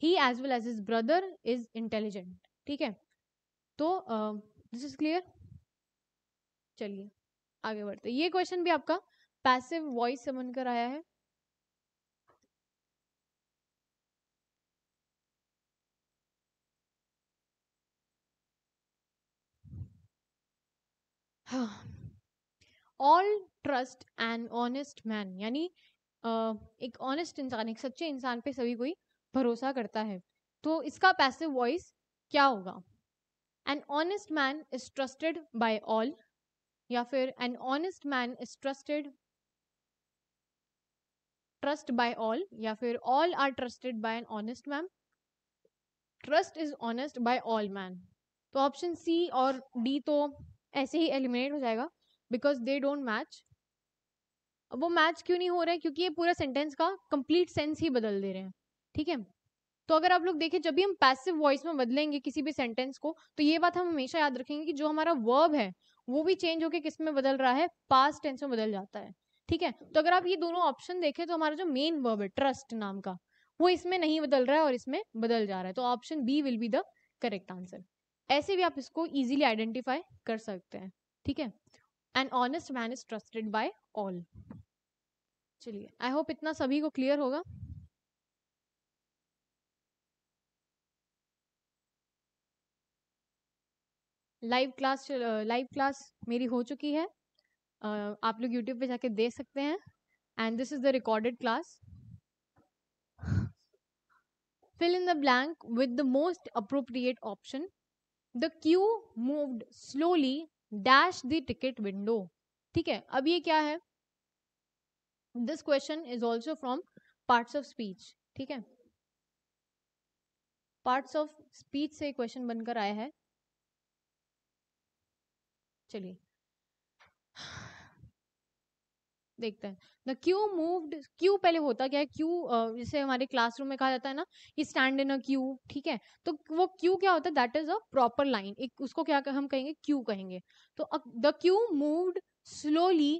he as well as his brother is intelligent ठीक है तो दिस इज क्लियर चलिए आगे बढ़ते ये क्वेश्चन भी आपका पैसिव वॉइस से बनकर आया है ऑल हाँ। ट्रस्ट एंड ऑनेस्ट मैन यानी एक ऑनेस्ट इंसान एक सच्चे इंसान पे सभी कोई भरोसा करता है तो इसका पैसिव वॉइस क्या होगा an honest man is trusted by all या फिर an honest man is trusted trust by all या फिर all are trusted by an honest man trust is honest by all man तो ऑप्शन सी और D तो ऐसे ही eliminate हो जाएगा बिकॉज दे डोंट मैच वो मैच क्यों नहीं हो रहा है क्योंकि ये पूरा सेंटेंस का कंप्लीट सेंस ही बदल दे रहे हैं ठीक है तो अगर आप लोग देखें जब भी हम पैसिव वॉइस में बदलेंगे किसी भी सेंटेंस को तो ये बात हम हमेशा याद रखेंगे कि जो हमारा वर्ब है वो भी चेंज होकर किस में बदल रहा है पास्ट टेंस में बदल जाता है ठीक है तो अगर आप ये दोनों ऑप्शन देखें तो हमारा जो मेन वर्ब है ट्रस्ट नाम का वो इसमें नहीं बदल रहा है और इसमें बदल जा रहा है तो option B will be the correct answer ऐसे भी आप इसको इजीली आइडेंटिफाई कर सकते हैं ठीक है an honest man is trusted by all चलिए आई होप इतना सभी को क्लियर होगा लाइव क्लास लाइव क्लास मेरी हो चुकी है uh, आप लोग यूट्यूब पे जाके देख सकते हैं and this is the recorded class fill in the blank with the most appropriate option the queue moved slowly dash the ticket window ठीक है अब ये क्या है this question is also from parts of speech ठीक है parts of speech से question बनकर आया है चलिए देखते हैं द क्यू मूव्ड क्यू पहले होता क्या है क्यू जैसे हमारे क्लासरूम में कहा जाता है ना कि स्टैंड इन अ क्यू ठीक है तो वो क्यू क्या होता है that is a proper line एक उसको क्या हम कहेंगे क्यू कहेंगे तो the queue moved slowly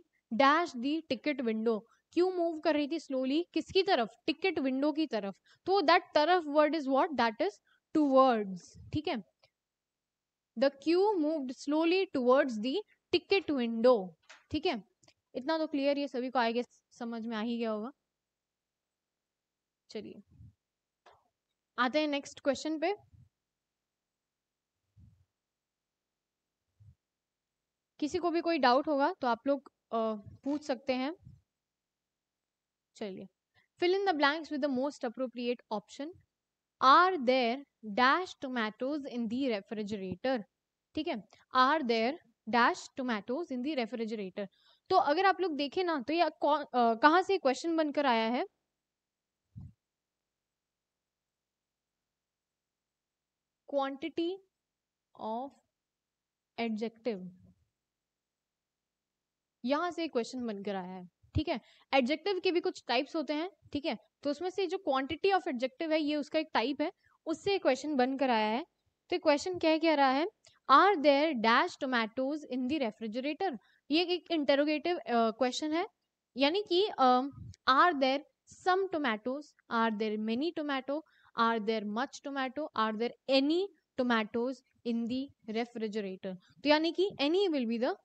dash the ticket window queue move कर रही थी स्लोली किसकी तरफ टिकट विंडो की तरफ तो दैट तरफ word is what that is to ठीक है the queue moved slowly towards the ticket window ठीक है इतना तो क्लियर ये सभी को आएगा समझ में आ ही गया होगा चलिए आते हैं नेक्स्ट क्वेश्चन पे किसी को भी कोई डाउट होगा तो आप लोग पूछ सकते हैं चलिए fill in the blanks with the most appropriate option are there dash tomatoes in the refrigerator ठीक है are there dash tomatoes in the refrigerator तो अगर आप लोग देखें ना तो ये कहाँ से क्वेश्चन बनकर आया है क्वांटिटी ऑफ एडजेक्टिव यहां से क्वेश्चन बनकर आया है ठीक है एडजेक्टिव के भी कुछ टाइप्स होते हैं ठीक है तो उसमें से जो क्वांटिटी ऑफ एडजेक्टिव है ये उसका एक टाइप है उससे क्वेश्चन बनकर आया है तो क्वेश्चन क्या कह रहा है are there dash tomatoes in the refrigerator ये एक इंटरोगेटिव क्वेश्चन है यानी कि are there some tomatoes are there many tomato are there much tomato are there any tomatoes in the refrigerator तो यानी कि any will be the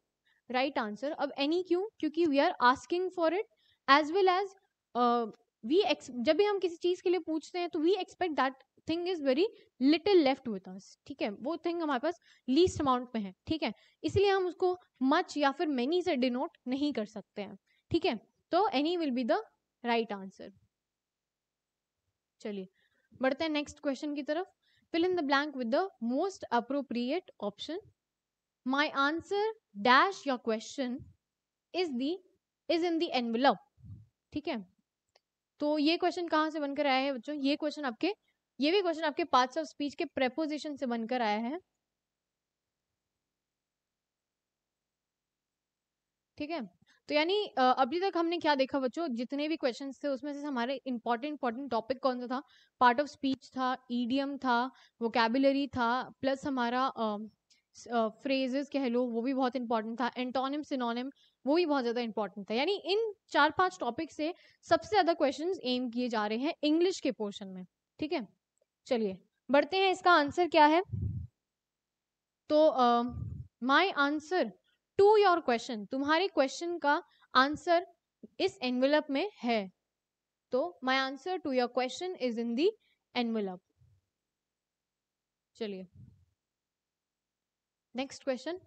right answer अब any क्यों क्योंकि we are asking for it as well as we जब भी हम किसी चीज के लिए पूछते हैं तो we expect that thing is very little left with us ठीक है वो थिंग हमारे पास लीस्ट अमाउंट में है ठीक है इसलिए हम उसको मच या फिर मैनी से डिनोट नहीं कर सकते हैं ठीक है तो any will be the right answer चलिए बढ़ते हैं नेक्स्ट क्वेश्चन की तरफ fill in the blank with the most appropriate option my answer dash your question is the is in the envelope ठीक है तो ये क्वेश्चन कहाँ से बनकर आया है बच्चों ये क्वेश्चन आपके ये भी क्वेश्चन आपके पार्ट ऑफ स्पीच के प्रेपोजिशन से बनकर आया है ठीक है तो यानी अभी तक हमने क्या देखा बच्चों जितने भी क्वेश्चन थे उसमें से हमारे इम्पोर्टेंट इम्पोर्टेंट टॉपिक कौन सा था पार्ट ऑफ स्पीच था ईडीएम था वोकेबुलरी था प्लस हमारा फ्रेजेस uh, uh, कह लो वो भी बहुत इंपॉर्टेंट था एंटोनिम सिनोनिम वो भी बहुत ज़्यादा इंपॉर्टेंट है यानी इन चार पांच टॉपिक से सबसे ज़्यादा क्वेश्चन एम किए जा रहे हैं इंग्लिश के पोर्शन में ठीक है चलिए बढ़ते हैं इसका आंसर क्या है तो my answer to your question तुम्हारे क्वेश्चन का आंसर इस एनवेलप में है तो my answer to your question is in the envelope चलिए नेक्स्ट क्वेश्चन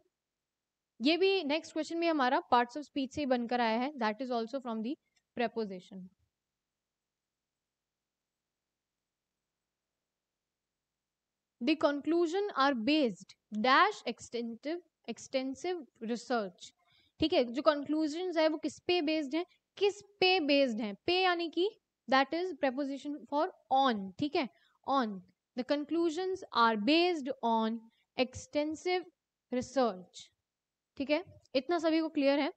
ये भी नेक्स्ट क्वेश्चन भी हमारा पार्ट्स ऑफ स्पीच से ही बनकर आया है that is also from the preposition the conclusion are based dash extensive extensive research ठीक है जो conclusions है वो किस पे based हैं किस पे based हैं पे यानी कि that is preposition for on ठीक है on the conclusions are based on extensive research ठीक है इतना सभी को क्लियर है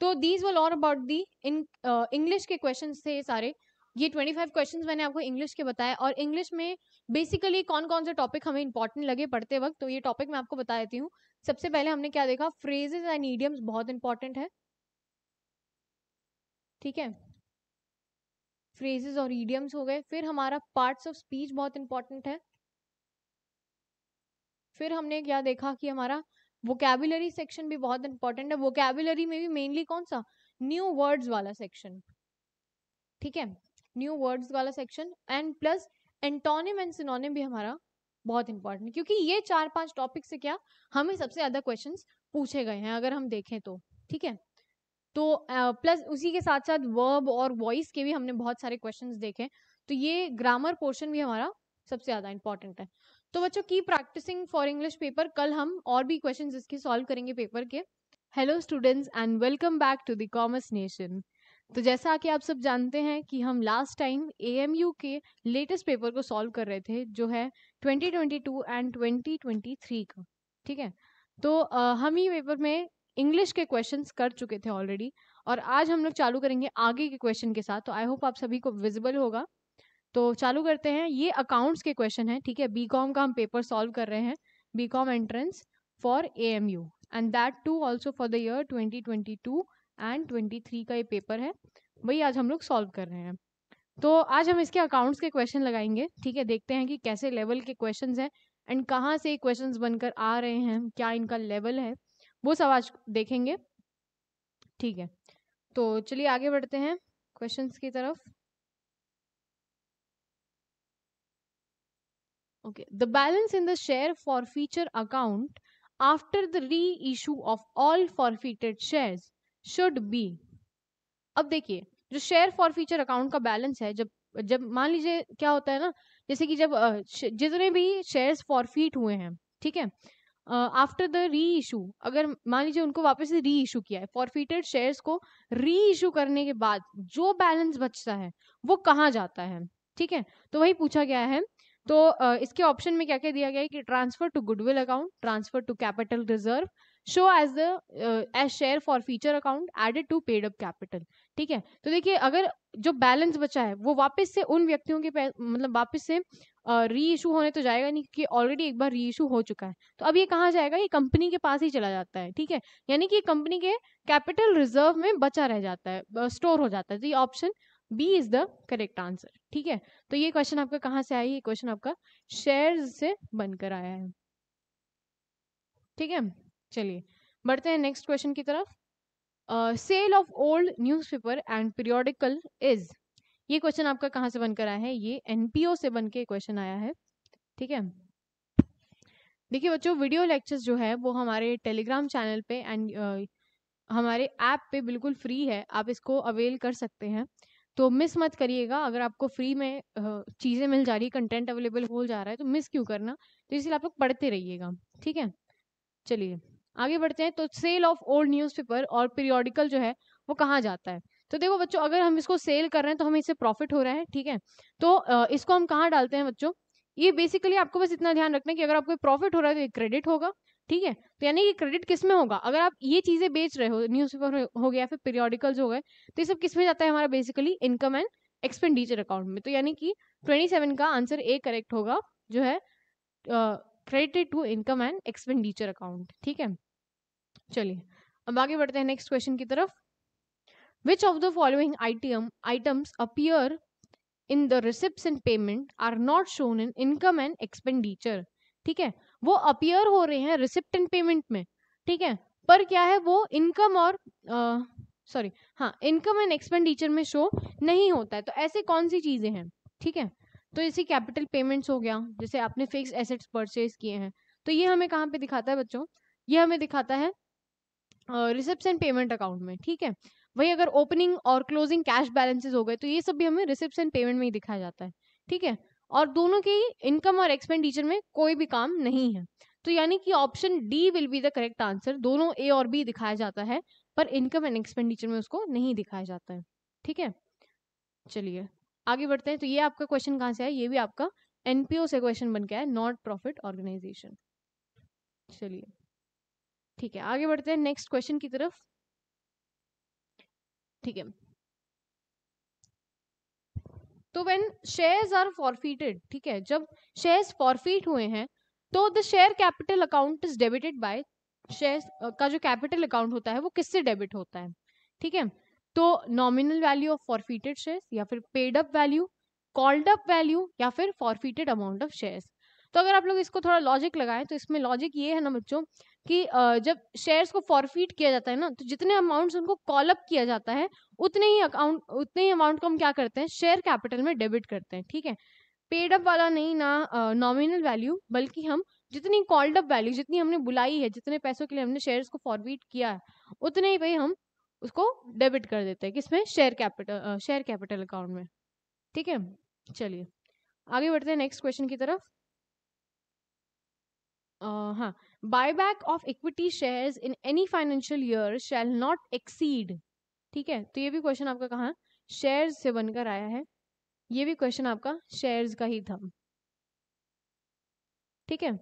तो these were all about the in English के क्वेश्चन थे सारे ये 25 क्वेश्चंस मैंने आपको इंग्लिश के बताए और इंग्लिश में बेसिकली कौन कौन से टॉपिक हमें इंपॉर्टेंट लगे पढ़ते वक्त तो ये टॉपिक मैं आपको बता देती हूँ सबसे पहले हमने क्या देखा फ्रेजेस एंड ईडियम्स बहुत इंपॉर्टेंट है ठीक है फ्रेजेस और ईडियम्स हो गए फिर हमारा पार्ट्स ऑफ स्पीच बहुत इंपॉर्टेंट है फिर हमने क्या देखा कि हमारा वोकेबुलरी सेक्शन भी बहुत इंपॉर्टेंट है वोकेबुलरी में भी मेनली कौन सा न्यू वर्ड्स वाला सेक्शन ठीक है न्यू वर्ड्स वाला section and plus antonym and synonym भी हमारा बहुत इंपॉर्टेंट क्योंकि ये चार पांच टॉपिक से क्या हमें सबसे ज्यादा क्वेश्चंस पूछे गए हैं अगर हम देखें तो ठीक है तो प्लस uh, उसी के साथ साथ वर्ब और वॉइस के भी हमने बहुत सारे क्वेश्चंस देखे तो ये ग्रामर पोर्शन भी हमारा सबसे ज्यादा इंपॉर्टेंट है तो बच्चों की प्रैक्टिसिंग फॉर इंग्लिश पेपर कल हम और भी क्वेश्चन इसके सॉल्व करेंगे पेपर के hello students and welcome back to the commerce nation तो जैसा कि आप सब जानते हैं कि हम लास्ट टाइम ए के लेटेस्ट पेपर को सॉल्व कर रहे थे जो है 2022 एंड 2023 का ठीक है तो आ, हम ही पेपर में इंग्लिश के क्वेश्चंस कर चुके थे ऑलरेडी और आज हम लोग चालू करेंगे आगे के क्वेश्चन के साथ तो आई होप आप सभी को विजिबल होगा तो चालू करते हैं ये अकाउंट्स के क्वेश्चन है ठीक है बी कॉम का हम पेपर सॉल्व कर रहे हैं B com entrance for A M U and that too also for the year twenty twenty two and twenty three का ये पेपर है वही आज हम लोग सॉल्व कर रहे हैं तो आज हम इसके अकाउंट्स के क्वेश्चन लगाएंगे ठीक है देखते हैं कि कैसे लेवल के क्वेश्चन हैं एंड कहाँ से क्वेश्चन बनकर आ रहे हैं क्या इनका लेवल है वो सब आज देखेंगे ठीक है तो चलिए आगे बढ़ते हैं क्वेश्चंस की तरफ Okay, the balance in the share forfeiture account after the reissue of all forfeited shares should be. अब देखिए जो शेयर फ्यूचर अकाउंट का बैलेंस है जब जब मान लीजिए क्या होता है ना जैसे कि जब जितने भी शेयर्स फॉरफीट हुए हैं ठीक है आफ्टर द री इशू अगर मान लीजिए उनको वापस से री इशू किया है फॉरफीटेड शेयर्स को री इशू करने के बाद जो बैलेंस बचता है वो कहाँ जाता है ठीक है तो वही पूछा गया है तो इसके ऑप्शन में क्या क्या दिया गया है कि transfer to goodwill account transfer to capital reserve show as the as share for future account added to paid up capital ठीक है तो देखिए अगर जो बैलेंस बचा है वो वापस से उन व्यक्तियों के मतलब वापस से री इशू होने तो जाएगा नहीं क्योंकि ऑलरेडी एक बार री इशू हो चुका है तो अब ये कहाँ जाएगा ये कंपनी के पास ही चला जाता है ठीक है यानी कि कंपनी के कैपिटल रिजर्व में बचा रह जाता है स्टोर हो जाता है तो ये option B is the correct answer ठीक है तो ये क्वेश्चन आपका कहाँ से आया ये क्वेश्चन आपका शेयर से बनकर आया है ठीक है चलिए बढ़ते हैं नेक्स्ट क्वेश्चन की तरफ sale of old newspaper and periodical is ये क्वेश्चन आपका कहाँ से बनकर आया है ये एनपीओ से बन के क्वेश्चन आया है ठीक है देखिए बच्चों वीडियो लेक्चर्स जो है वो हमारे टेलीग्राम चैनल पे एंड uh, हमारे ऐप पे बिल्कुल फ्री है आप इसको अवेल कर सकते हैं तो मिस मत करिएगा अगर आपको फ्री में चीज़ें मिल जा रही है कंटेंट अवेलेबल हो जा रहा है तो मिस क्यों करना तो इसलिए आप लोग पढ़ते रहिएगा ठीक है चलिए आगे बढ़ते हैं तो सेल ऑफ ओल्ड न्यूज़पेपर और पीरियोडिकल जो है वो कहाँ जाता है तो देखो बच्चों अगर हम इसको सेल कर रहे हैं तो हमें इससे प्रॉफिट हो रहा है ठीक है तो इसको हम कहाँ डालते हैं बच्चों ये बेसिकली आपको बस इतना ध्यान रखना है कि अगर आपको प्रॉफिट हो रहा है तो ये क्रेडिट होगा ठीक है तो यानी कि क्रेडिट किस में होगा अगर आप ये चीजें बेच रहे हो न्यूज़पेपर हो गया फिर पीरियोडिकल्स हो गए तो ये सब किस में जाता है हमारा basically income and expenditure account में तो यानी कि ट्वेंटी सेवन का आंसर ए करेक्ट होगा जो है credited to income and expenditure account ठीक है चलिए अब आगे बढ़ते हैं नेक्स्ट क्वेश्चन की तरफ which of the following item items appear in the receipt and payment are not shown in income and expenditure ठीक है वो अपियर हो रहे हैं रिसिप्ट एंड पेमेंट में ठीक है पर क्या है वो इनकम और सॉरी हाँ इनकम एंड एक्सपेंडिचर में शो नहीं होता है तो ऐसे कौन सी चीज़ें हैं ठीक है तो जैसे कैपिटल पेमेंट्स हो गया जैसे आपने फिक्स एसेट्स परचेज किए हैं तो ये हमें कहाँ पे दिखाता है बच्चों ये हमें दिखाता है रिसिप्ट एंड पेमेंट अकाउंट में ठीक है वही अगर ओपनिंग और क्लोजिंग कैश बैलेंसेज हो गए तो ये सब भी हमें रिसिप्ट एंड पेमेंट में ही दिखाया जाता है ठीक है और दोनों के ही इनकम और एक्सपेंडिचर में कोई भी काम नहीं है तो यानी कि option D will be the correct answer दोनों ए और बी दिखाया जाता है पर इनकम एंड एक्सपेंडिचर में उसको नहीं दिखाया जाता है ठीक है चलिए आगे बढ़ते हैं तो ये आपका क्वेश्चन कहाँ से है ये भी आपका एनपीओ से क्वेश्चन बन गया है नॉट प्रॉफिट ऑर्गेनाइजेशन चलिए ठीक है आगे बढ़ते हैं नेक्स्ट क्वेश्चन की तरफ ठीक है तो वेन शेयर्स आर फॉरफीटेड ठीक है जब शेयर्स फॉरफीट हुए हैं तो the share capital account is debited by shares का जो कैपिटल अकाउंट होता है वो किससे डेबिट होता है ठीक है तो nominal value of forfeited shares या फिर paid up value called up value या फिर फॉरफीटेड अमाउंट ऑफ शेयर्स तो अगर आप लोग इसको थोड़ा लॉजिक लगाएं तो इसमें लॉजिक ये है ना बच्चों कि जब शेयर्स को फॉरफीट किया जाता है ना तो जितने अमाउंट्स उनको कॉल अप किया जाता है उतने ही अकाउंट उतने ही अमाउंट को हम क्या करते हैं शेयर कैपिटल में डेबिट करते हैं ठीक है पेड अप वाला नहीं ना नॉमिनल वैल्यू बल्कि हम जितनी कॉल्ड अप वैल्यू जितनी हमने बुलाई है जितने पैसों के लिए हमने शेयर्स को फॉरवीट किया है उतने ही भाई हम उसको डेबिट कर देते हैं किसमें share capital share capital account में ठीक है चलिए आगे बढ़ते हैं नेक्स्ट क्वेश्चन की तरफ हाँ buy back of equity share in any financial year shall not exceed ठीक है तो ये भी क्वेश्चन आपका कहा शेयर से बनकर आया है ये भी क्वेश्चन आपका शेयर्स का ही था ठीक है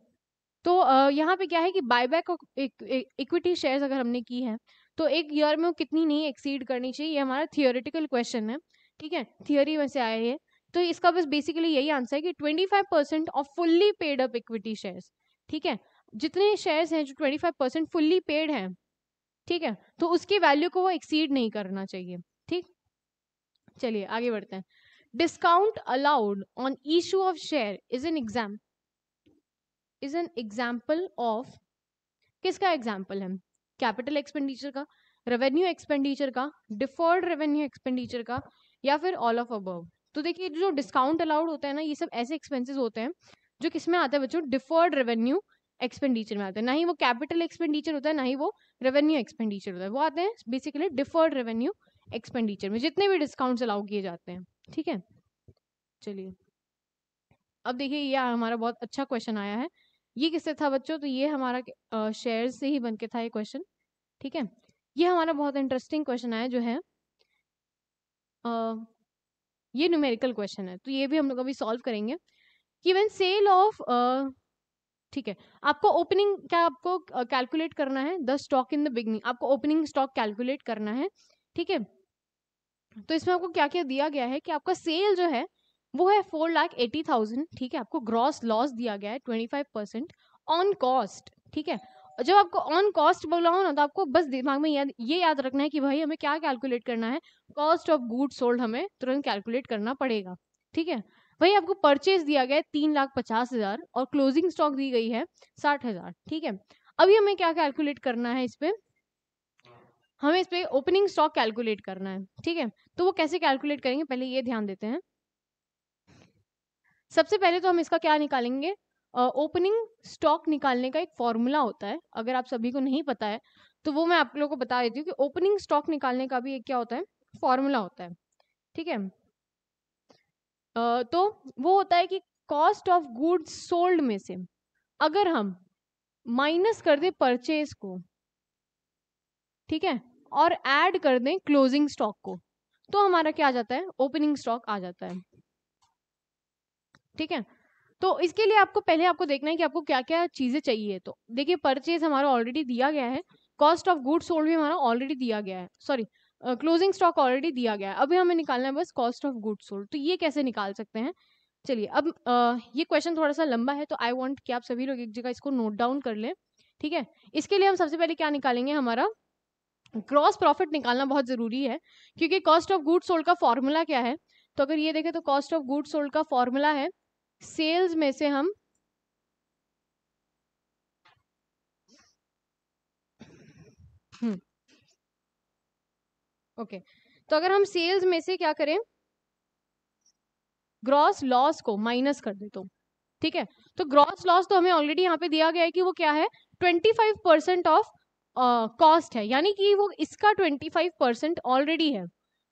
तो यहाँ पे क्या है कि बायबैक ऑफ इक्विटी शेयर्स अगर हमने की है तो एक ईयर में वो कितनी नहीं एक्सीड करनी चाहिए ये हमारा थियोरिटिकल क्वेश्चन है ठीक है थियोरी में से आया है तो इसका बस बेसिकली यही आंसर है कि twenty five percent of fully paid up equity shares ठीक है जितने शेयर्स हैं जो 25 परसेंट फुल्ली पेड हैं ठीक है तो उसकी वैल्यू को वो एक्सीड नहीं करना चाहिए ठीक चलिए आगे बढ़ते हैं discount allowed on issue of share is an exam is an example of किसका एग्जाम्पल है कैपिटल एक्सपेंडिचर का रेवेन्यू एक्सपेंडिचर का डिफर्ड रेवेन्यू एक्सपेंडिचर का या फिर ऑल ऑफ अबव तो देखिए जो डिस्काउंट अलाउड होता है ना ये सब ऐसे एक्सपेंसेस होते हैं जो किस में आता है बच्चों डिफर्ड रेवेन्यू एक्सपेंडिचर में आता है ना ही वो कैपिटल एक्सपेंडिचर होता है ना ही वो रेवेन्यू एक्सपेंडिचर होता है वो आते हैं बेसिकली डिफर्ड रेवेन्यू एक्सपेंडिचर में जितने भी डिस्काउंट्स अलाउ किए जाते हैं ठीक है चलिए अब देखिए ये हमारा बहुत अच्छा क्वेश्चन आया है ये किससे था बच्चों तो ये हमारा शेयर से ही बन के था ये क्वेश्चन ठीक है ये हमारा बहुत इंटरेस्टिंग क्वेश्चन आया जो है आ, ये न्यूमेरिकल क्वेश्चन है तो ये भी हम लोग अभी सॉल्व करेंगे कि वेन सेल ऑफ ठीक है आपको ओपनिंग क्या आपको कैलकुलेट uh, करना है the stock in the beginning आपको ओपनिंग स्टॉक कैलकुलेट करना है ठीक है तो इसमें आपको क्या क्या दिया गया है कि आपका सेल जो है वो है फोर लाख एटी थाउजेंड ठीक है आपको ग्रॉस लॉस दिया गया है twenty five percent on cost ठीक है जब आपको ऑन कॉस्ट हो ना तो आपको बस दिमाग में याद ये याद रखना है कि भाई हमें क्या कैलकुलेट करना है कॉस्ट ऑफ गुड सोल्ड हमें तुरंत कैलकुलेट करना पड़ेगा ठीक है वही आपको परचेज दिया गया है तीन लाख पचास हजार और क्लोजिंग स्टॉक दी गई है साठ हजार ठीक है अभी हमें क्या कैलकुलेट करना है इस पर हमें इस पर ओपनिंग स्टॉक कैलकुलेट करना है ठीक है तो वो कैसे कैलकुलेट करेंगे पहले ये ध्यान देते हैं सबसे पहले तो हम इसका क्या निकालेंगे ओपनिंग uh, स्टॉक निकालने का एक फॉर्मूला होता है अगर आप सभी को नहीं पता है तो वो मैं आप लोगों को बता देती हूँ कि ओपनिंग स्टॉक निकालने का भी एक क्या होता है फॉर्मूला होता है ठीक है तो वो होता है कि कॉस्ट ऑफ गुड्स सोल्ड में से अगर हम माइनस कर दें परचेज को ठीक है और ऐड कर दें क्लोजिंग स्टॉक को तो हमारा क्या आ जाता है ओपनिंग स्टॉक आ जाता है ठीक है तो इसके लिए आपको पहले आपको देखना है कि आपको क्या क्या चीज़ें चाहिए तो देखिए परचेज हमारा ऑलरेडी दिया गया है कॉस्ट ऑफ गुड सोल्ड भी हमारा ऑलरेडी दिया गया है सॉरी क्लोजिंग स्टॉक ऑलरेडी दिया गया है अभी हमें निकालना है बस कॉस्ट ऑफ गुड सोल्ड तो ये कैसे निकाल सकते हैं चलिए अब आ, ये क्वेश्चन थोड़ा सा लंबा है तो आई वॉन्ट कि आप सभी लोग एक जगह इसको नोट डाउन कर लें ठीक है इसके लिए हम सबसे पहले क्या निकालेंगे हमारा ग्रॉस प्रॉफिट निकालना बहुत ज़रूरी है क्योंकि कॉस्ट ऑफ गुड सोल्ड का फॉर्मूला क्या है तो अगर ये देखें तो कॉस्ट ऑफ गुड सोल्ड का फॉर्मूला है सेल्स में से हम हम्म ओके तो अगर हम सेल्स में से क्या करें ग्रॉस लॉस को माइनस कर दे तो ठीक है तो ग्रॉस लॉस तो हमें ऑलरेडी यहाँ पे दिया गया है कि वो क्या है 25 परसेंट ऑफ कॉस्ट है यानी कि वो इसका 25 परसेंट ऑलरेडी है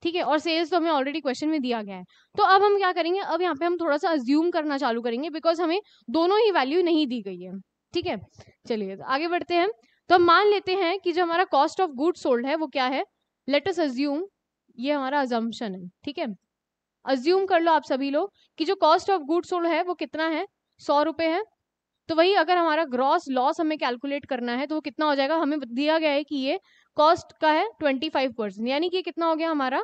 ठीक है और सेल्स तो हमें ऑलरेडी क्वेश्चन में दिया गया है तो अब हम क्या करेंगे अब यहाँ पे हम थोड़ा सा अज्यूम करना चालू करेंगे बिकॉज हमें दोनों ही वैल्यू नहीं दी गई है ठीक है चलिए तो आगे बढ़ते हैं तो हम मान लेते हैं कि जो हमारा कॉस्ट ऑफ गुड सोल्ड है वो क्या है लेट अस अज्यूम ये हमारा अजम्पन है ठीक है अज्यूम कर लो आप सभी लोग कि जो कॉस्ट ऑफ गुड सोल्ड है वो कितना है सौ रुपये है तो वही अगर हमारा ग्रॉस लॉस हमें कैलकुलेट करना है तो वो कितना हो जाएगा हमें दिया गया है कि ये कॉस्ट का है ट्वेंटी फाइव परसेंट यानी कि कितना हो गया हमारा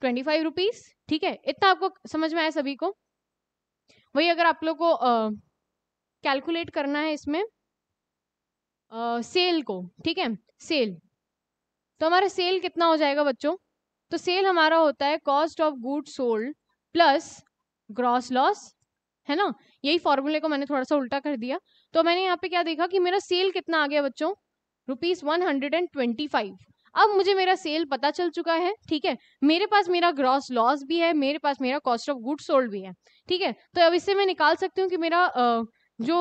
ट्वेंटी फाइव रुपीज ठीक है इतना आपको समझ में आया सभी को वही अगर आप लोग को कैलकुलेट करना है इसमें सेल को ठीक है सेल तो हमारा सेल कितना हो जाएगा बच्चों तो सेल हमारा होता है cost of good sold plus gross loss है ना यही फॉर्मूले को मैंने थोड़ा सा उल्टा कर दिया तो मैंने यहाँ पे क्या देखा कि मेरा सेल कितना आ गया बच्चों rupees one hundred and twenty five अब मुझे मेरा सेल पता चल चुका है ठीक है मेरे पास मेरा ग्रॉस लॉस भी है मेरे पास मेरा कॉस्ट ऑफ गुड सोल्ड भी है ठीक है तो अब इससे मैं निकाल सकती हूँ कि मेरा जो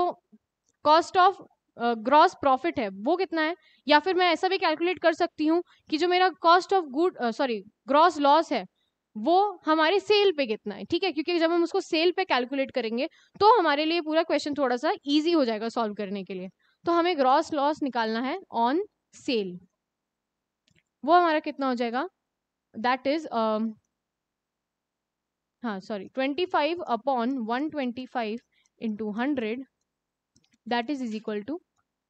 cost of gross uh, profit है वो कितना है या फिर मैं ऐसा भी कैलकुलेट कर सकती हूँ कि जो मेरा cost of good sorry gross loss है वो हमारे सेल पे कितना है ठीक है क्योंकि जब हम उसको सेल पे कैलकुलेट करेंगे तो हमारे लिए पूरा क्वेश्चन थोड़ा सा ईजी हो जाएगा सॉल्व करने के लिए तो हमें ग्रॉस लॉस निकालना है ऑन सेल वो हमारा कितना हो जाएगा दैट इज हाँ sorry twenty five upon one twenty five into hundred that is is equal to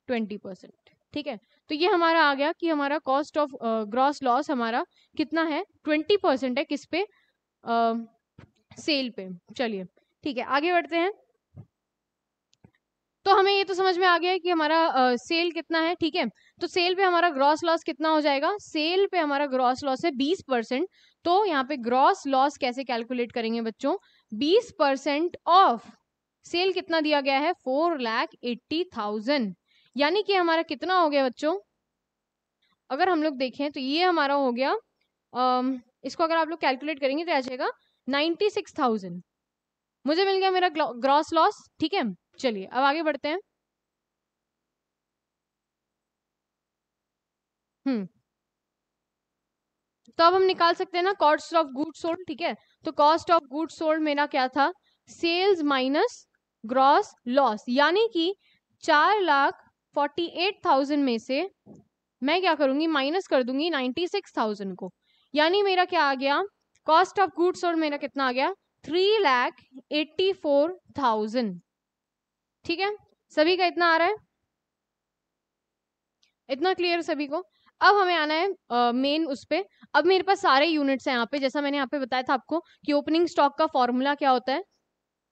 twenty percent ठीक है तो ये हमारा आ गया कि हमारा कॉस्ट ऑफ ग्रॉस लॉस हमारा कितना है ट्वेंटी परसेंट है किस पे सेल uh, पे चलिए ठीक है आगे बढ़ते हैं तो हमें ये तो समझ में आ गया है कि हमारा सेल uh, कितना है ठीक है तो सेल पे हमारा ग्रॉस लॉस कितना हो जाएगा सेल पे हमारा ग्रॉस लॉस है बीस परसेंट तो यहाँ पे ग्रॉस लॉस कैसे कैलकुलेट करेंगे बच्चों बीस परसेंट ऑफ सेल कितना दिया गया है फोर लैख एट्टी थाउजेंड यानी कि हमारा कितना हो गया बच्चों अगर हम लोग देखें तो ये हमारा हो गया अम, इसको अगर आप लोग कैलकुलेट करेंगे तो आ जाएगा नाइन्टी सिक्स थाउजेंड मुझे मिल गया मेरा ग्रॉस लॉस ठीक है चलिए अब आगे बढ़ते हैं हम्म तो अब हम निकाल सकते हैं ना कॉस्ट ऑफ गुड सोल्ड ठीक है तो कॉस्ट ऑफ गुड सोल्ड मेरा क्या था सेल्स माइनस ग्रॉस लॉस यानी कि चार लाख फोर्टी एट थाउजेंड में से मैं क्या करूंगी माइनस कर दूंगी नाइन्टी सिक्स थाउजेंड को यानी मेरा क्या आ गया कॉस्ट ऑफ गुड्स और मेरा कितना आ गया three lakh eighty four thousand ठीक है सभी का इतना आ रहा है इतना क्लियर सभी को अब हमें आना है मेन uh, उस पर अब मेरे पास सारे यूनिट्स हैं यहाँ पे जैसा मैंने यहाँ पे बताया था आपको कि ओपनिंग स्टॉक का फॉर्मूला क्या होता है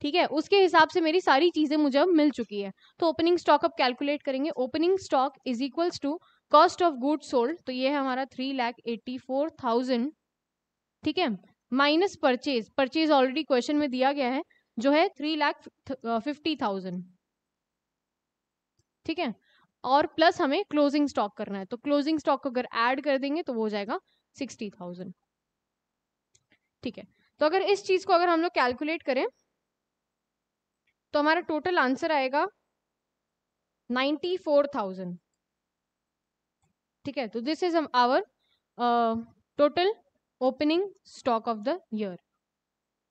ठीक है उसके हिसाब से मेरी सारी चीज़ें मुझे अब मिल चुकी है तो ओपनिंग स्टॉक अब कैलकुलेट करेंगे opening stock is equals to cost of good sold तो ये है हमारा three lakh eighty four thousand ठीक है minus purchase purchase already question में दिया गया है जो है थ्री लाख फिफ्टी थाउजेंड ठीक है और प्लस हमें क्लोजिंग स्टॉक करना है तो क्लोजिंग स्टॉक अगर ऐड कर देंगे तो वो हो जाएगा सिक्सटी थाउजेंड ठीक है तो अगर इस चीज को अगर हम लोग कैलकुलेट करें तो हमारा टोटल आंसर आएगा नाइन्टी फोर थाउजेंड ठीक है तो this is our total opening stock of the year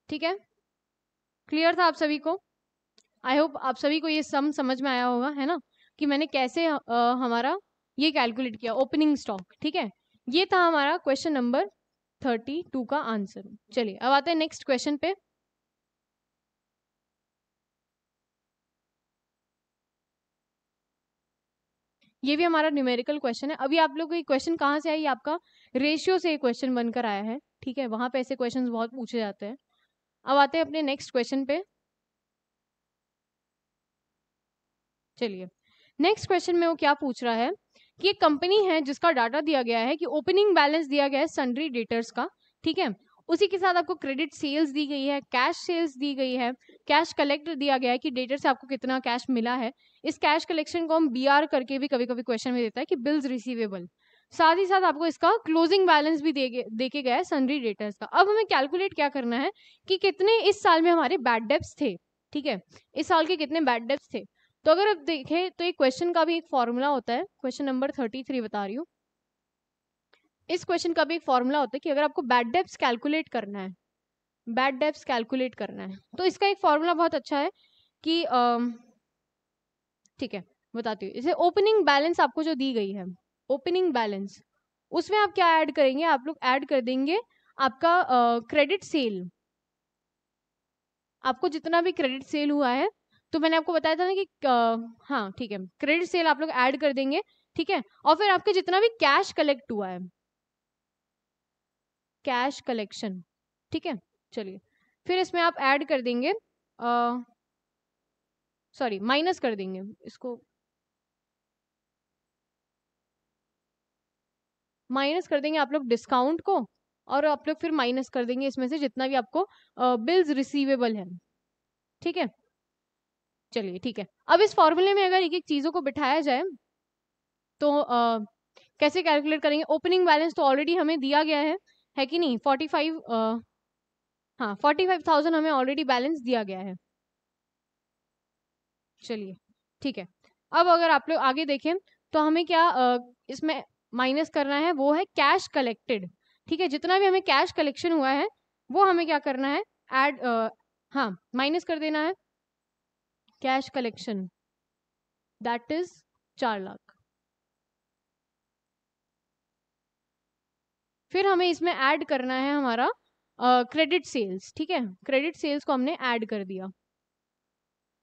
ठीक है क्लियर था आप सभी को आई होप आप सभी को ये सम समझ में आया होगा है ना कि मैंने कैसे आ, uh, हमारा ये कैलकुलेट किया ओपनिंग स्टॉक ठीक है ये था हमारा क्वेश्चन नंबर थर्टी टू का आंसर चलिए अब आते हैं नेक्स्ट क्वेश्चन पे ये भी हमारा न्यूमेरिकल क्वेश्चन है अभी आप लोग को ये क्वेश्चन कहाँ से आई आपका रेशियो से क्वेश्चन बनकर आया है ठीक है वहां पे ऐसे क्वेश्चन बहुत पूछे जाते हैं अब आते हैं अपने नेक्स्ट क्वेश्चन पे चलिए नेक्स्ट क्वेश्चन में वो क्या पूछ रहा है कि एक कंपनी है जिसका डाटा दिया गया है कि ओपनिंग बैलेंस दिया गया है सन्ड्री डेटर्स का ठीक है उसी के साथ आपको क्रेडिट सेल्स दी गई है कैश सेल्स दी गई है कैश कलेक्ट दिया गया है कि डेटर से आपको कितना कैश मिला है इस कैश कलेक्शन को हम बी आर करके भी कभी कभी क्वेश्चन में देता है कि बिल्स रिसीवेबल साथ ही साथ आपको इसका क्लोजिंग बैलेंस भी देके गया है सनरी डेटर्स का अब हमें कैलकुलेट क्या करना है कि कितने इस साल में हमारे बैड डेप्स थे ठीक है इस साल के कितने बैड डेप्स थे तो अगर आप देखें तो एक क्वेश्चन का भी एक फॉर्मूला होता है क्वेश्चन नंबर थर्टी थ्री बता रही हूँ इस क्वेश्चन का भी एक फॉर्मूला होता है कि अगर आपको बैड डेप्स कैलकुलेट करना है बैड डेप्स कैलकुलेट करना है तो इसका एक फॉर्मूला बहुत अच्छा है कि ठीक है बताती हूँ इसे ओपनिंग बैलेंस आपको जो दी गई है ओपनिंग बैलेंस उसमें आप क्या ऐड करेंगे आप लोग ऐड कर देंगे आपका क्रेडिट uh, सेल आपको जितना भी क्रेडिट सेल हुआ है तो मैंने आपको बताया था ना कि uh, हाँ ठीक है क्रेडिट सेल आप लोग ऐड कर देंगे ठीक है और फिर आपके जितना भी कैश कलेक्ट हुआ है कैश कलेक्शन ठीक है चलिए फिर इसमें आप ऐड कर देंगे uh, सॉरी माइनस कर देंगे इसको माइनस कर देंगे आप लोग डिस्काउंट को और आप लोग फिर माइनस कर देंगे इसमें से जितना भी आपको बिल्स uh, रिसीवेबल है ठीक है चलिए ठीक है अब इस फॉर्मूले में अगर एक एक चीज़ों को बिठाया जाए तो uh, कैसे कैलकुलेट करेंगे ओपनिंग बैलेंस तो ऑलरेडी हमें दिया गया है है कि नहीं फोर्टी फाइव हाँ फोर्टी फाइव थाउजेंड हमें ऑलरेडी बैलेंस दिया गया है चलिए ठीक है अब अगर आप लोग आगे देखें तो हमें क्या इसमें माइनस करना है वो है कैश कलेक्टेड ठीक है जितना भी हमें कैश कलेक्शन हुआ है वो हमें क्या करना है एड हाँ माइनस कर देना है कैश कलेक्शन दैट इज चार लाख फिर हमें इसमें ऐड करना है हमारा क्रेडिट सेल्स ठीक है क्रेडिट सेल्स को हमने ऐड कर दिया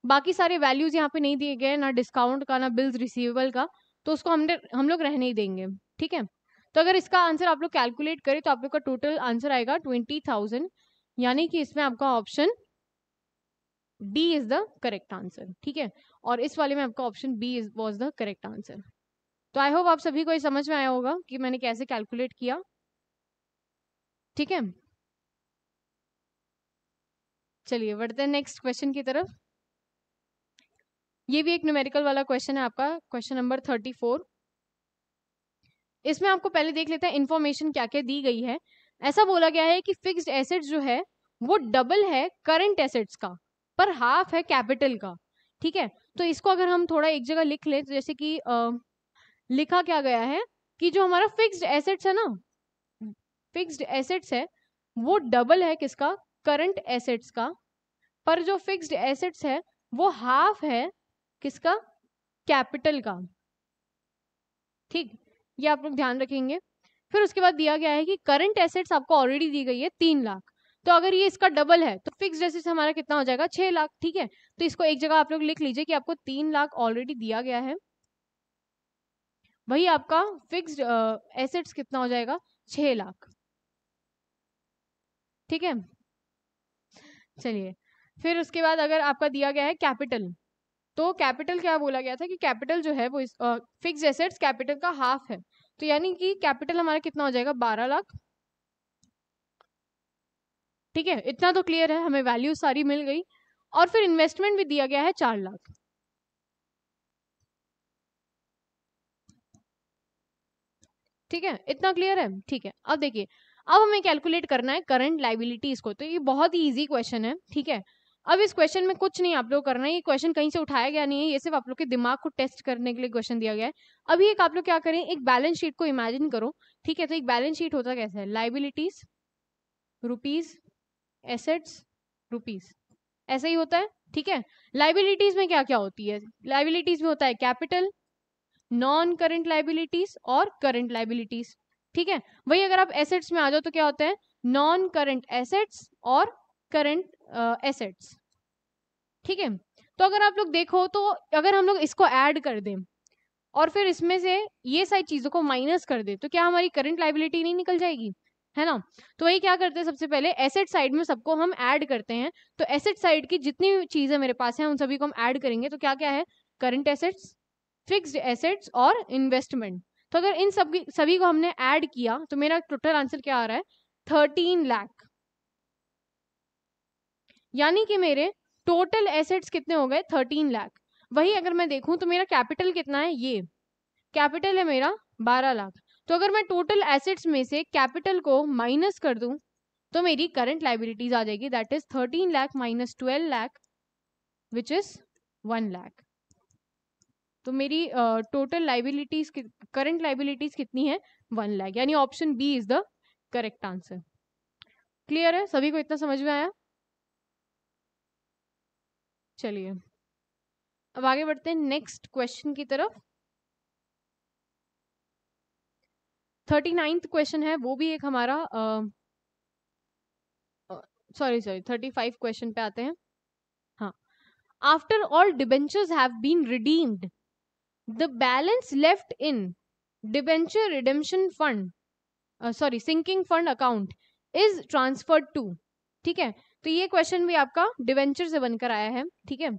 बाकी सारे वैल्यूज यहाँ पे नहीं दिए गए ना डिस्काउंट का ना बिल्स रिसीवेबल का तो उसको हमने हम लोग रहने ही देंगे ठीक है तो अगर इसका आंसर आप लोग कैलकुलेट करें तो आप लोग का टोटल आंसर आएगा ट्वेंटी थाउजेंड यानी कि इसमें आपका option D is the correct answer ठीक है और इस वाले में आपका option B is was the correct answer तो आई होप आप सभी को ये समझ में आया होगा कि मैंने कैसे कैलकुलेट किया ठीक है चलिए बढ़ते हैं नेक्स्ट क्वेश्चन की तरफ ये भी एक न्यूमेरिकल वाला क्वेश्चन है आपका क्वेश्चन नंबर थर्टी फोर इसमें आपको पहले देख लेते हैं इन्फॉर्मेशन क्या क्या दी गई है ऐसा बोला गया है कि फिक्स्ड एसेट्स जो है वो डबल है करंट एसेट्स का पर हाफ है कैपिटल का ठीक है तो इसको अगर हम थोड़ा एक जगह लिख लें तो जैसे कि आ, लिखा क्या गया है कि जो हमारा फिक्स्ड एसेट्स है ना फिक्स्ड एसेट्स है वो डबल है किसका करंट एसेट्स का पर जो फिक्स्ड एसेट्स है वो हाफ है किसका कैपिटल का ठीक ये आप लोग ध्यान रखेंगे फिर उसके बाद दिया गया है कि करंट एसेट्स आपको ऑलरेडी दी गई है तीन लाख तो अगर ये इसका डबल है तो फिक्स एसेट्स हमारा कितना हो जाएगा छह लाख ठीक है तो इसको एक जगह आप लोग लिख लीजिए कि आपको तीन लाख ऑलरेडी दिया गया है वही आपका फिक्स्ड एसेट्स कितना हो जाएगा छह लाख ठीक है चलिए फिर उसके बाद अगर आपका दिया गया है कैपिटल तो कैपिटल क्या बोला गया था कि कैपिटल जो है वो इस फिक्स एसेट्स कैपिटल का हाफ है तो यानी कि कैपिटल हमारा कितना हो जाएगा बारह लाख ठीक है इतना तो क्लियर है हमें वैल्यू सारी मिल गई और फिर इन्वेस्टमेंट भी दिया गया है चार लाख ठीक है इतना क्लियर है ठीक है अब देखिए अब हमें कैलकुलेट करना है करंट लाइबिलिटीज को तो ये बहुत ही ईजी क्वेश्चन है ठीक है अब इस क्वेश्चन में कुछ नहीं आप लोग करना है ये क्वेश्चन कहीं से उठाया गया नहीं है ये सिर्फ आप लोग के दिमाग को टेस्ट करने के लिए क्वेश्चन दिया गया है अभी एक आप लोग क्या करें एक बैलेंस शीट को इमेजिन करो ठीक है तो एक बैलेंस शीट होता कैसे है लाइबिलिटीज रुपीज एसेट्स रुपीज ऐसा ही होता है ठीक है लाइबिलिटीज में क्या क्या होती है लाइबिलिटीज में होता है कैपिटल नॉन करेंट लाइबिलिटीज और करंट लाइबिलिटीज ठीक है वही अगर आप एसेट्स में आ जाओ तो क्या होता है नॉन करंट एसेट्स और करंट एसेट्स ठीक है तो अगर आप लोग देखो तो अगर हम लोग इसको ऐड कर दें और फिर इसमें से ये सारी चीज़ों को माइनस कर दे तो क्या हमारी करंट लाइबिलिटी नहीं निकल जाएगी है ना तो वही क्या करते हैं सबसे पहले एसेट साइड में सबको हम ऐड करते हैं तो एसेट साइड की जितनी चीज़ें मेरे पास हैं उन सभी को हम ऐड करेंगे तो क्या क्या है करंट एसेट्स फिक्स्ड एसेट्स और इन्वेस्टमेंट तो अगर इन सब सभी को हमने ऐड किया तो मेरा टोटल आंसर क्या आ रहा है थर्टीन लाख यानी कि मेरे टोटल एसेट्स कितने हो गए थर्टीन लाख वही अगर मैं देखूं तो मेरा कैपिटल कितना है ये कैपिटल है मेरा बारह लाख तो अगर मैं टोटल एसेट्स में से कैपिटल को माइनस कर दूं तो मेरी करंट लाइबिलिटीज आ जाएगी that is thirteen lakh minus twelve lakh which is one lakh तो मेरी टोटल लाइबिलिटीज करंट लाइबिलिटीज कितनी है वन लाख यानी option B is the correct answer clear है सभी को इतना समझ में आया चलिए अब आगे बढ़ते हैं नेक्स्ट क्वेश्चन की तरफ थर्टी नाइन्थ क्वेश्चन है वो भी एक हमारा sorry sorry thirty five question पे आते हैं हाँ after all debentures have been redeemed the balance left in debenture redemption fund sorry sinking fund account is transferred to ठीक है तो ये क्वेश्चन भी आपका डिवेंचर से बनकर आया है ठीक है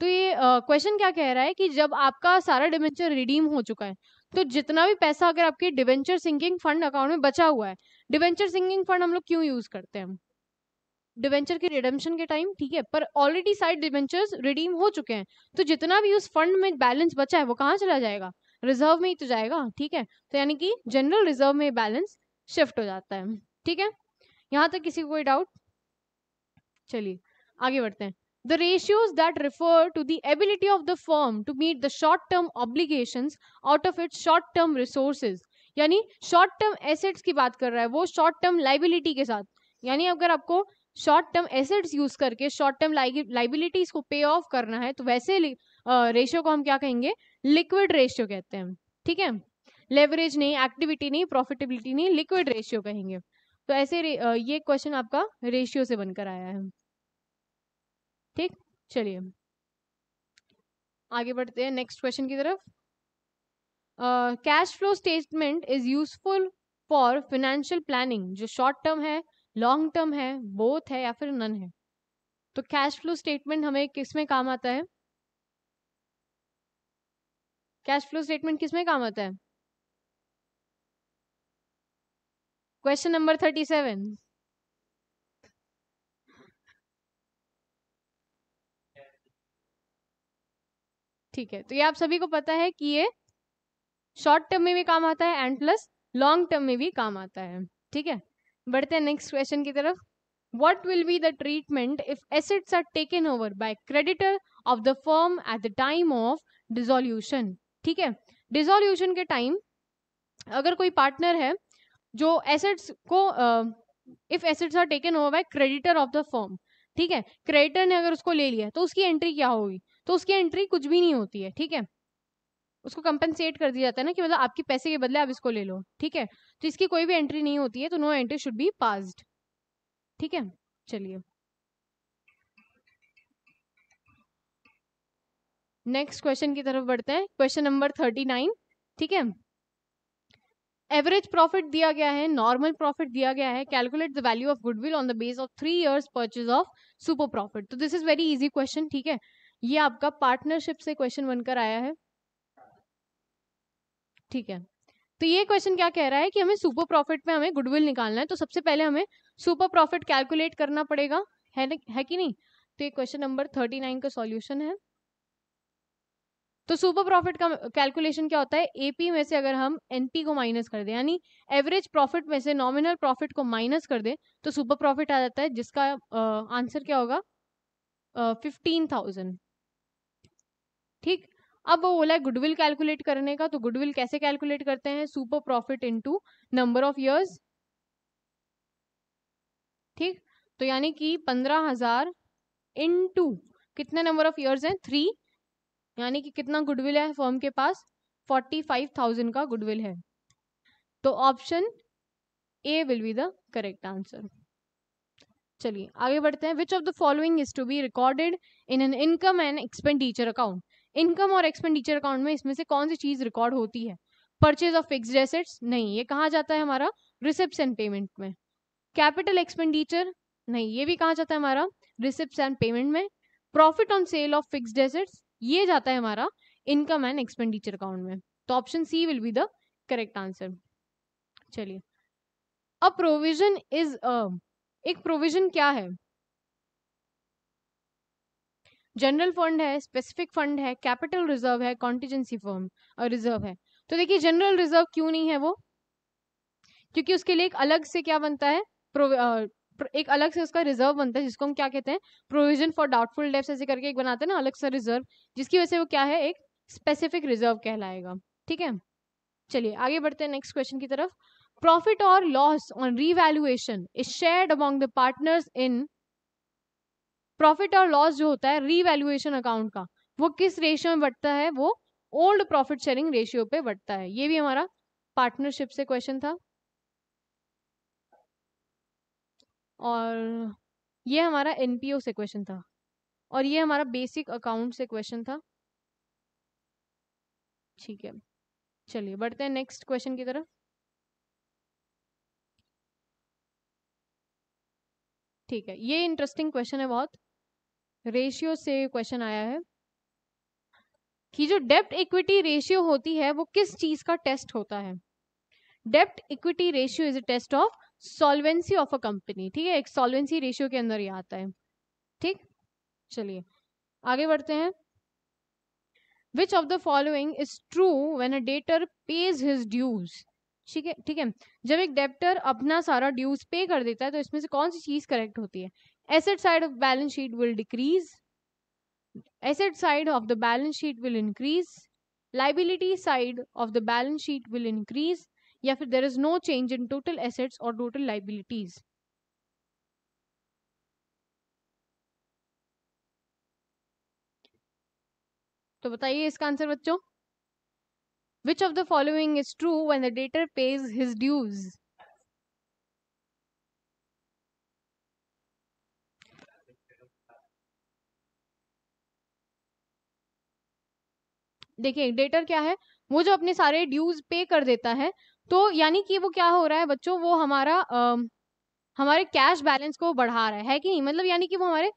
तो ये क्वेश्चन uh, क्या कह रहा है कि जब आपका सारा डिवेंचर रिडीम हो चुका है तो जितना भी पैसा अगर आपके डिवेंचर सिंकिंग फंड अकाउंट में बचा हुआ है डिवेंचर सिंकिंग फंड हम लोग क्यों यूज करते हैं डिवेंचर के रिडेम्पशन के टाइम ठीक है पर ऑलरेडी साइड डिवेंचर्स रिडीम हो चुके हैं तो जितना भी उस फंड में बैलेंस बचा है वो कहाँ चला जाएगा रिजर्व में ही तो जाएगा ठीक है तो यानी कि जनरल रिजर्व में बैलेंस शिफ्ट हो जाता है ठीक है यहाँ तक किसी को कोई डाउट चलिए आगे बढ़ते हैं the ratios that refer to the ability of the firm to meet the short term obligations out of its short term resources यानी शॉर्ट टर्म एसेट्स की बात कर रहा है वो शॉर्ट टर्म लाइबिलिटी के साथ यानी अगर आपको शॉर्ट टर्म एसेट्स यूज करके शॉर्ट टर्म लाइबिलिटीज को पे ऑफ करना है तो वैसे रेशियो को हम क्या कहेंगे लिक्विड रेशियो कहते हैं ठीक है लेवरेज नहीं एक्टिविटी नहीं प्रॉफिटेबिलिटी नहीं लिक्विड रेशियो कहेंगे तो ऐसे ये क्वेश्चन आपका रेशियो से बनकर आया है ठीक चलिए आगे बढ़ते हैं नेक्स्ट क्वेश्चन की तरफ cash flow statement is useful for financial planning जो शॉर्ट टर्म है लॉन्ग टर्म है बोथ है या फिर नन है तो कैश फ्लो स्टेटमेंट हमें किस में काम आता है कैश फ्लो स्टेटमेंट किस में काम आता है क्वेश्चन नंबर थर्टी सेवन ठीक है तो ये आप सभी को पता है कि ये शॉर्ट टर्म में भी काम आता है एंड प्लस लॉन्ग टर्म में भी काम आता है ठीक है बढ़ते हैं नेक्स्ट क्वेश्चन की तरफ what will be the treatment if assets are taken over by creditor of the firm at the time of dissolution ठीक है डिजोल्यूशन के टाइम अगर कोई पार्टनर है जो एसेट्स को if assets are taken over by creditor of the firm ठीक है क्रेडिटर ने अगर उसको ले लिया तो उसकी एंट्री क्या होगी तो उसकी एंट्री कुछ भी नहीं होती है ठीक है उसको कंपनसेट कर दिया जाता है ना कि मतलब आपके पैसे के बदले आप इसको ले लो ठीक है तो इसकी कोई भी एंट्री नहीं होती है तो no entry should be pass ठीक है चलिए नेक्स्ट क्वेश्चन की तरफ बढ़ते हैं क्वेश्चन नंबर थर्टी नाइन ठीक है एवरेज प्रॉफिट दिया गया है नॉर्मल प्रॉफिट दिया गया है calculate the value of goodwill on the base of three years purchase of super profit तो this is very easy question ठीक है ये आपका पार्टनरशिप से क्वेश्चन बनकर आया है ठीक है तो ये क्वेश्चन क्या कह रहा है कि हमें सुपर प्रॉफिट में हमें गुडविल निकालना है तो सबसे पहले हमें सुपर प्रॉफिट कैलकुलेट करना पड़ेगा है, है कि नहीं तो ये क्वेश्चन नंबर थर्टी नाइन का सॉल्यूशन है तो सुपर प्रॉफिट का कैलकुलेशन क्या होता है एपी में से अगर हम एनपी को माइनस कर दें यानी एवरेज प्रॉफिट में से नॉमिनल प्रॉफिट को माइनस कर दें तो सुपर प्रॉफिट आ जाता है जिसका आंसर क्या होगा फिफ्टीन थाउजेंड ठीक अब वो बोला है गुडविल कैलकुलेट करने का तो गुडविल कैसे कैलकुलेट करते हैं super profit into number of years ठीक तो यानी कि पंद्रह हजार इन टू कितने नंबर ऑफ इयर्स हैं थ्री यानी कि कितना गुडविल है फर्म के पास फोर्टी फाइव थाउजेंड का गुडविल है तो option A will be the correct answer चलिए आगे बढ़ते हैं which of the following is to be recorded in an income and expenditure account income और एक्सपेंडिचर अकाउंट में इसमें से कौन सी चीज रिकॉर्ड होती है परचेज ऑफ फिक्स एसेट्स नहीं ये कहा जाता है हमारा रिसिप्ट एंड पेमेंट में कैपिटल एक्सपेंडिचर नहीं ये भी कहा जाता है हमारा रिसिप्ट एंड पेमेंट में profit on sale of fix assets ये जाता है हमारा इनकम एंड एक्सपेंडिचर अकाउंट में तो option C will be the correct answer चलिए अ प्रोविजन इज एक प्रोविजन क्या है जनरल फंड है स्पेसिफिक फंड है कैपिटल रिजर्व है कॉन्टीजेंसी फर्म रिजर्व है तो देखिए जनरल रिजर्व क्यों नहीं है वो क्योंकि उसके लिए एक अलग से क्या बनता है एक अलग से उसका रिजर्व बनता है जिसको हम क्या कहते हैं प्रोविजन फॉर डाउटफुल डेप्स ऐसे करके एक बनाते हैं ना अलग सा रिजर्व जिसकी वजह से वो क्या है एक स्पेसिफिक रिजर्व कहलाएगा ठीक है चलिए आगे बढ़ते हैं नेक्स्ट क्वेश्चन की तरफ प्रॉफिट और loss on revaluation is shared among the partners in profit और लॉस जो होता है रीवैल्यूएशन अकाउंट का वो किस रेशियो में बढ़ता है वो ओल्ड प्रॉफिट शेयरिंग रेशियो पे बढ़ता है ये भी हमारा पार्टनरशिप से क्वेश्चन था और ये हमारा एनपीओ से क्वेश्चन था और ये हमारा बेसिक अकाउंट से क्वेश्चन था ठीक है चलिए बढ़ते हैं नेक्स्ट क्वेश्चन की तरफ ठीक है ये इंटरेस्टिंग क्वेश्चन है बहुत रेशियो से क्वेश्चन आया है कि जो डेप्ट इक्विटी रेशियो होती है वो किस चीज का टेस्ट होता है डेप्ट equity ratio is a test of solvency of a company ठीक है एक सॉल्वेंसी रेशियो के अंदर ये आता है ठीक चलिए आगे बढ़ते हैं which of the following is true when a debtor pays his dues ठीक है ठीक है जब एक डेप्टर अपना सारा ड्यूज पे कर देता है तो इसमें से कौन सी चीज करेक्ट होती है asset side of balance sheet will decrease asset side of the balance sheet will increase liability side of the balance sheet will increase या फिर there is no change in total assets और total liabilities तो बताइए इसका आंसर बच्चों which of the following is true when the debtor pays his dues देखिए debtor क्या है वो जो अपने सारे ड्यूज पे कर देता है तो यानी कि वो क्या हो रहा है बच्चों वो हमारा आ, हमारे कैश बैलेंस को बढ़ा रहा है, है कि नहीं मतलब यानी कि वो हमारे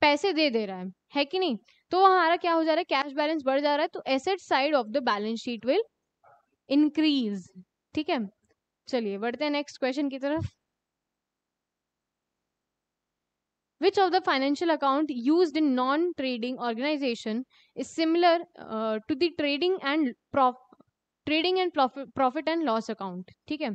पैसे दे दे रहा है है कि नहीं तो हमारा क्या हो जा रहा है कैश बैलेंस बढ़ जा रहा है तो asset side of the balance sheet will increase ठीक है चलिए बढ़ते हैं नेक्स्ट क्वेश्चन की तरफ which of the financial account use in non trading organisation is similar to the trading and trading and profit and loss account ठीक है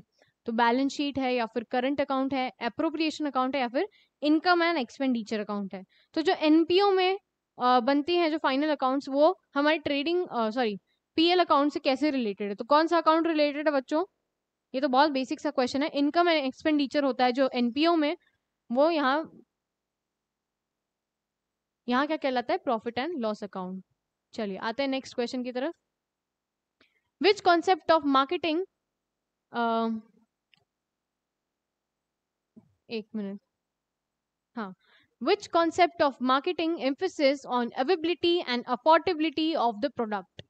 तो बैलेंस शीट है या फिर करंट अकाउंट है अप्रोप्रिएशन अकाउंट है या फिर इनकम एंड एक्सपेंडिचर अकाउंट है तो जो एनपीओ में आ, बनते हैं जो फाइनल अकाउंट्स वो हमारे ट्रेडिंग सॉरी पीएल अकाउंट से कैसे रिलेटेड है तो कौन सा अकाउंट रिलेटेड है बच्चों ये तो बहुत बेसिक सा क्वेश्चन है इनकम एंड एक्सपेंडिचर होता है जो एनपीओ में वो यहाँ यहाँ क्या कहलाता है प्रॉफिट एंड लॉस अकाउंट चलिए आते हैं नेक्स्ट क्वेश्चन की तरफ which concept of marketing uh, एक मिनट हाँ which concept of marketing emphasis on availability and affordability of the product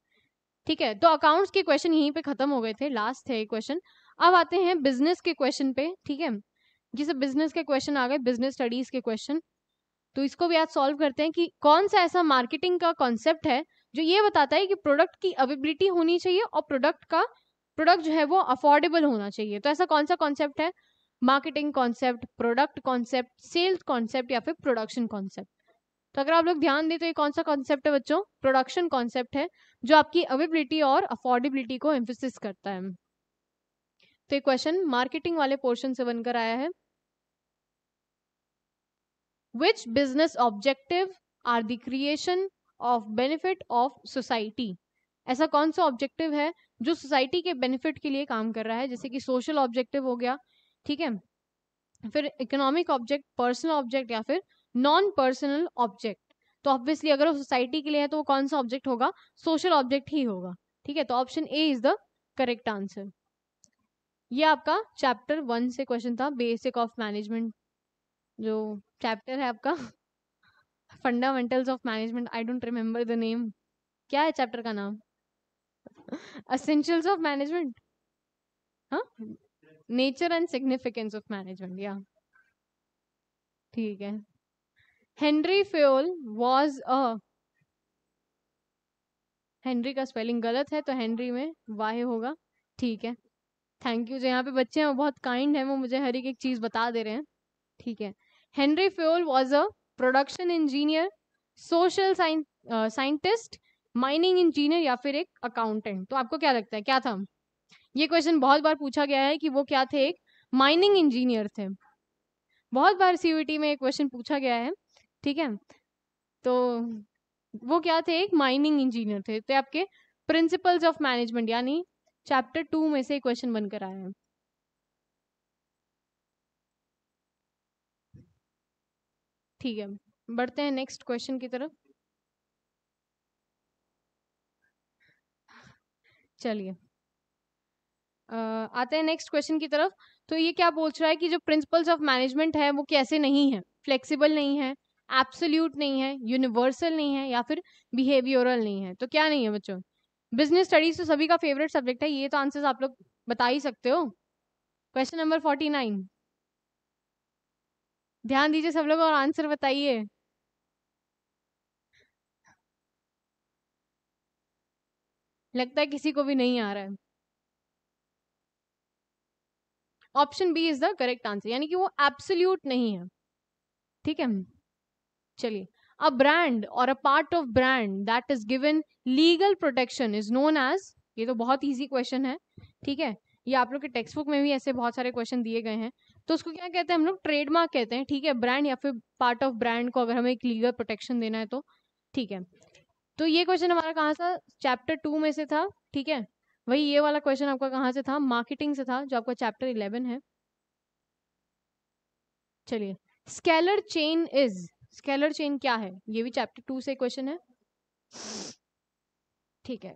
ठीक है तो अकाउंट्स के क्वेश्चन यहीं पे खत्म हो गए थे लास्ट थे क्वेश्चन अब आते हैं बिजनेस के क्वेश्चन पे ठीक है जिसे बिजनेस के क्वेश्चन आ गए बिजनेस स्टडीज के क्वेश्चन तो इसको भी आज सॉल्व करते हैं कि कौन सा ऐसा मार्केटिंग का कॉन्सेप्ट है जो ये बताता है कि प्रोडक्ट की अवेबिलिटी होनी चाहिए और प्रोडक्ट का प्रोडक्ट जो है वो अफोर्डेबल होना चाहिए तो ऐसा कौन सा कॉन्सेप्ट है marketing concept product concept sales concept या फिर प्रोडक्शन कॉन्सेप्ट तो अगर आप लोग ध्यान दें तो ये कौन सा कॉन्सेप्ट है बच्चों प्रोडक्शन कॉन्सेप्ट है जो आपकी अवेबिलिटी और अफोर्डेबिलिटी को एम्फोसिस करता है तो ये क्वेश्चन मार्केटिंग वाले पोर्शन से बनकर आया है which business objective are the creation of benefit of society ऐसा कौन सा ऑब्जेक्टिव है जो सोसाइटी के बेनिफिट के लिए काम कर रहा है जैसे कि सोशल ऑब्जेक्टिव हो गया ठीक है फिर इकोनॉमिक ऑब्जेक्ट पर्सनल ऑब्जेक्ट या फिर नॉन पर्सनल ऑब्जेक्ट तो ऑब्वियसली अगर वो सोसाइटी के लिए है तो वो कौन सा ऑब्जेक्ट होगा सोशल ऑब्जेक्ट ही होगा ठीक है तो option A is the correct answer ये आपका चैप्टर वन से क्वेश्चन था बेसिक ऑफ मैनेजमेंट जो चैप्टर है आपका fundamentals of management I don't remember the name क्या है चैप्टर का नाम असेंशियल्स ऑफ मैनेजमेंट हाँ nature and significance of management या ठीक है Henri Fayol was a Henri का स्पेलिंग गलत है तो हेनरी में वाह होगा ठीक है थैंक यू जो यहाँ पे बच्चे हैं वो बहुत काइंड हैं वो मुझे हर एक एक चीज़ बता दे रहे हैं ठीक है Henri Fayol was a production engineer social scientist mining engineer या फिर एक अकाउंटेंट तो आपको क्या लगता है क्या था ये क्वेश्चन बहुत बार पूछा गया है कि वो क्या थे एक माइनिंग इंजीनियर थे बहुत बार सीयूटी में एक क्वेश्चन पूछा गया है ठीक है तो वो क्या थे एक माइनिंग इंजीनियर थे तो आपके प्रिंसिपल्स ऑफ मैनेजमेंट यानी चैप्टर टू में से क्वेश्चन बनकर आया है ठीक है बढ़ते हैं नेक्स्ट क्वेश्चन की तरफ चलिए आते हैं नेक्स्ट क्वेश्चन की तरफ तो ये क्या बोल रहा है कि जो प्रिंसिपल्स ऑफ मैनेजमेंट है वो कैसे नहीं है फ्लेक्सिबल नहीं है एब्सोल्यूट नहीं है यूनिवर्सल नहीं है या फिर बिहेवियोरल नहीं है तो क्या नहीं है बच्चों बिजनेस स्टडीज तो सभी का फेवरेट सब्जेक्ट है ये तो आंसर्स आप लोग बता ही सकते हो क्वेश्चन नंबर फोर्टी नाइन ध्यान दीजिए सब लोग और आंसर बताइए लगता है किसी को भी नहीं आ रहा है option B is the correct answer यानी कि वो एब्सोल्यूट नहीं है ठीक है चलिए अ ब्रांड और a part of brand that is given legal protection is known as ये तो बहुत इजी क्वेश्चन है ठीक है ये आप लोग के टेक्स्ट बुक में भी ऐसे बहुत सारे क्वेश्चन दिए गए हैं तो उसको क्या कहते हैं हम लोग ट्रेडमार्क कहते हैं ठीक है ब्रांड या फिर पार्ट ऑफ ब्रांड को अगर हमें एक लीगल प्रोटेक्शन देना है तो ठीक है तो ये क्वेश्चन हमारा कहाँ सा चैप्टर टू में से था ठीक है वही ये वाला क्वेश्चन आपका कहाँ से था मार्केटिंग से था जो आपका चैप्टर इलेवन है चलिए scalar chain is scalar chain क्या है ये भी चैप्टर टू से क्वेश्चन है ठीक है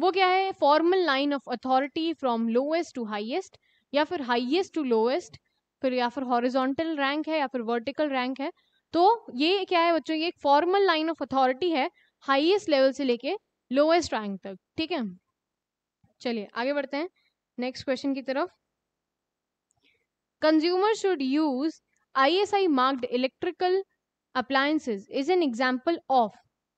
वो क्या है formal line of authority from lowest to highest या फिर हाइएस्ट टू लोएस्ट फिर या फिर हॉरिजॉन्टल रैंक है या फिर वर्टिकल रैंक है तो ये क्या है बच्चों ये एक फॉर्मल लाइन ऑफ अथॉरिटी है हाइएस्ट लेवल से लेके लोएस्ट रैंक तक ठीक है चलिए आगे बढ़ते हैं नेक्स्ट क्वेश्चन की तरफ consumer should use ISI marked electrical appliances is an example of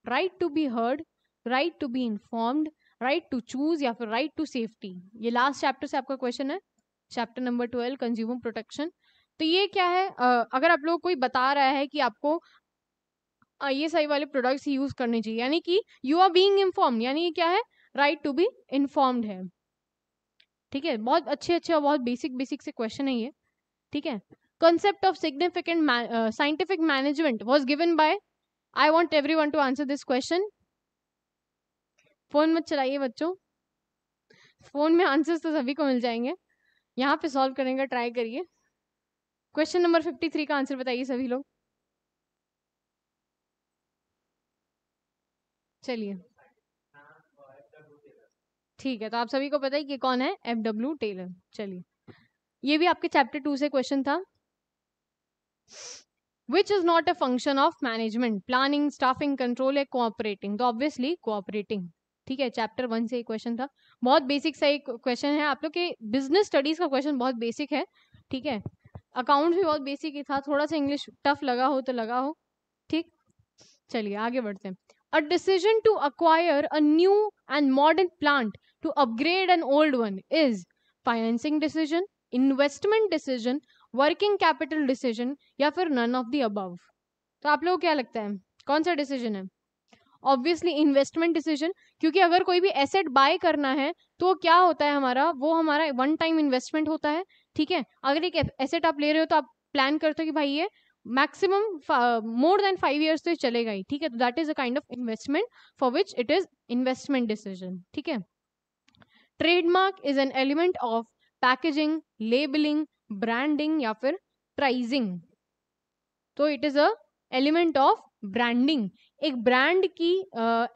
right to be heard right to be informed right to choose या फिर राइट टू सेफ्टी ये लास्ट चैप्टर से आपका क्वेश्चन है chapter number twelve consumer protection तो ये क्या है अगर आप लोग कोई बता रहा है कि आपको ये सही वाले प्रोडक्ट्स यूज करने चाहिए यानी कि यू आर बीइंग इन्फॉर्म यानी ये क्या है राइट टू बी इन्फॉर्म्ड है ठीक है बहुत अच्छे अच्छे और बहुत बेसिक बेसिक से क्वेश्चन है ये ठीक है concept of significant scientific management was given by I want every to answer this question phone मत चलाइए बच्चों फोन में आंसर्स तो सभी को मिल जाएंगे यहाँ पे सॉल्व करने का ट्राई करिए क्वेश्चन नंबर फिफ्टी थ्री का आंसर बताइए सभी लोग चलिए ठीक है तो आप सभी को पता है कि कौन है एफ डब्ल्यू टेलर चलिए ये भी आपके चैप्टर टू से क्वेश्चन था which is not a function of management planning staffing control है कोऑपरेटिंग तो ऑब्वियसली कोऑपरेटिंग ठीक है चैप्टर वन से एक क्वेश्चन था बहुत बेसिक सा एक क्वेश्चन है आप लोग के बिजनेस स्टडीज का क्वेश्चन बहुत बेसिक है ठीक है अकाउंट भी बहुत बेसिक ही था थोड़ा सा इंग्लिश टफ लगा हो तो लगा हो ठीक चलिए आगे बढ़ते हैं a decision to acquire a new and modern plant to upgrade an old one is financing decision investment decision working capital decision या फिर नन ऑफ दी अबव तो आप लोगों को क्या लगता है कौन सा डिसीजन है ऑब्वियसली इन्वेस्टमेंट डिसीजन क्योंकि अगर कोई भी एसेट बाय करना है तो क्या होता है हमारा वो हमारा वन टाइम इन्वेस्टमेंट होता है ठीक है अगर एक एसेट आप ले रहे हो तो आप प्लान करते हो कि भाई ये maximum more than five years तो चलेगा ही ठीक है तो that is a kind of investment for which it is investment decision ठीक है trademark is an element of packaging labelling branding या फिर प्राइजिंग तो it is a element of branding एक ब्रांड की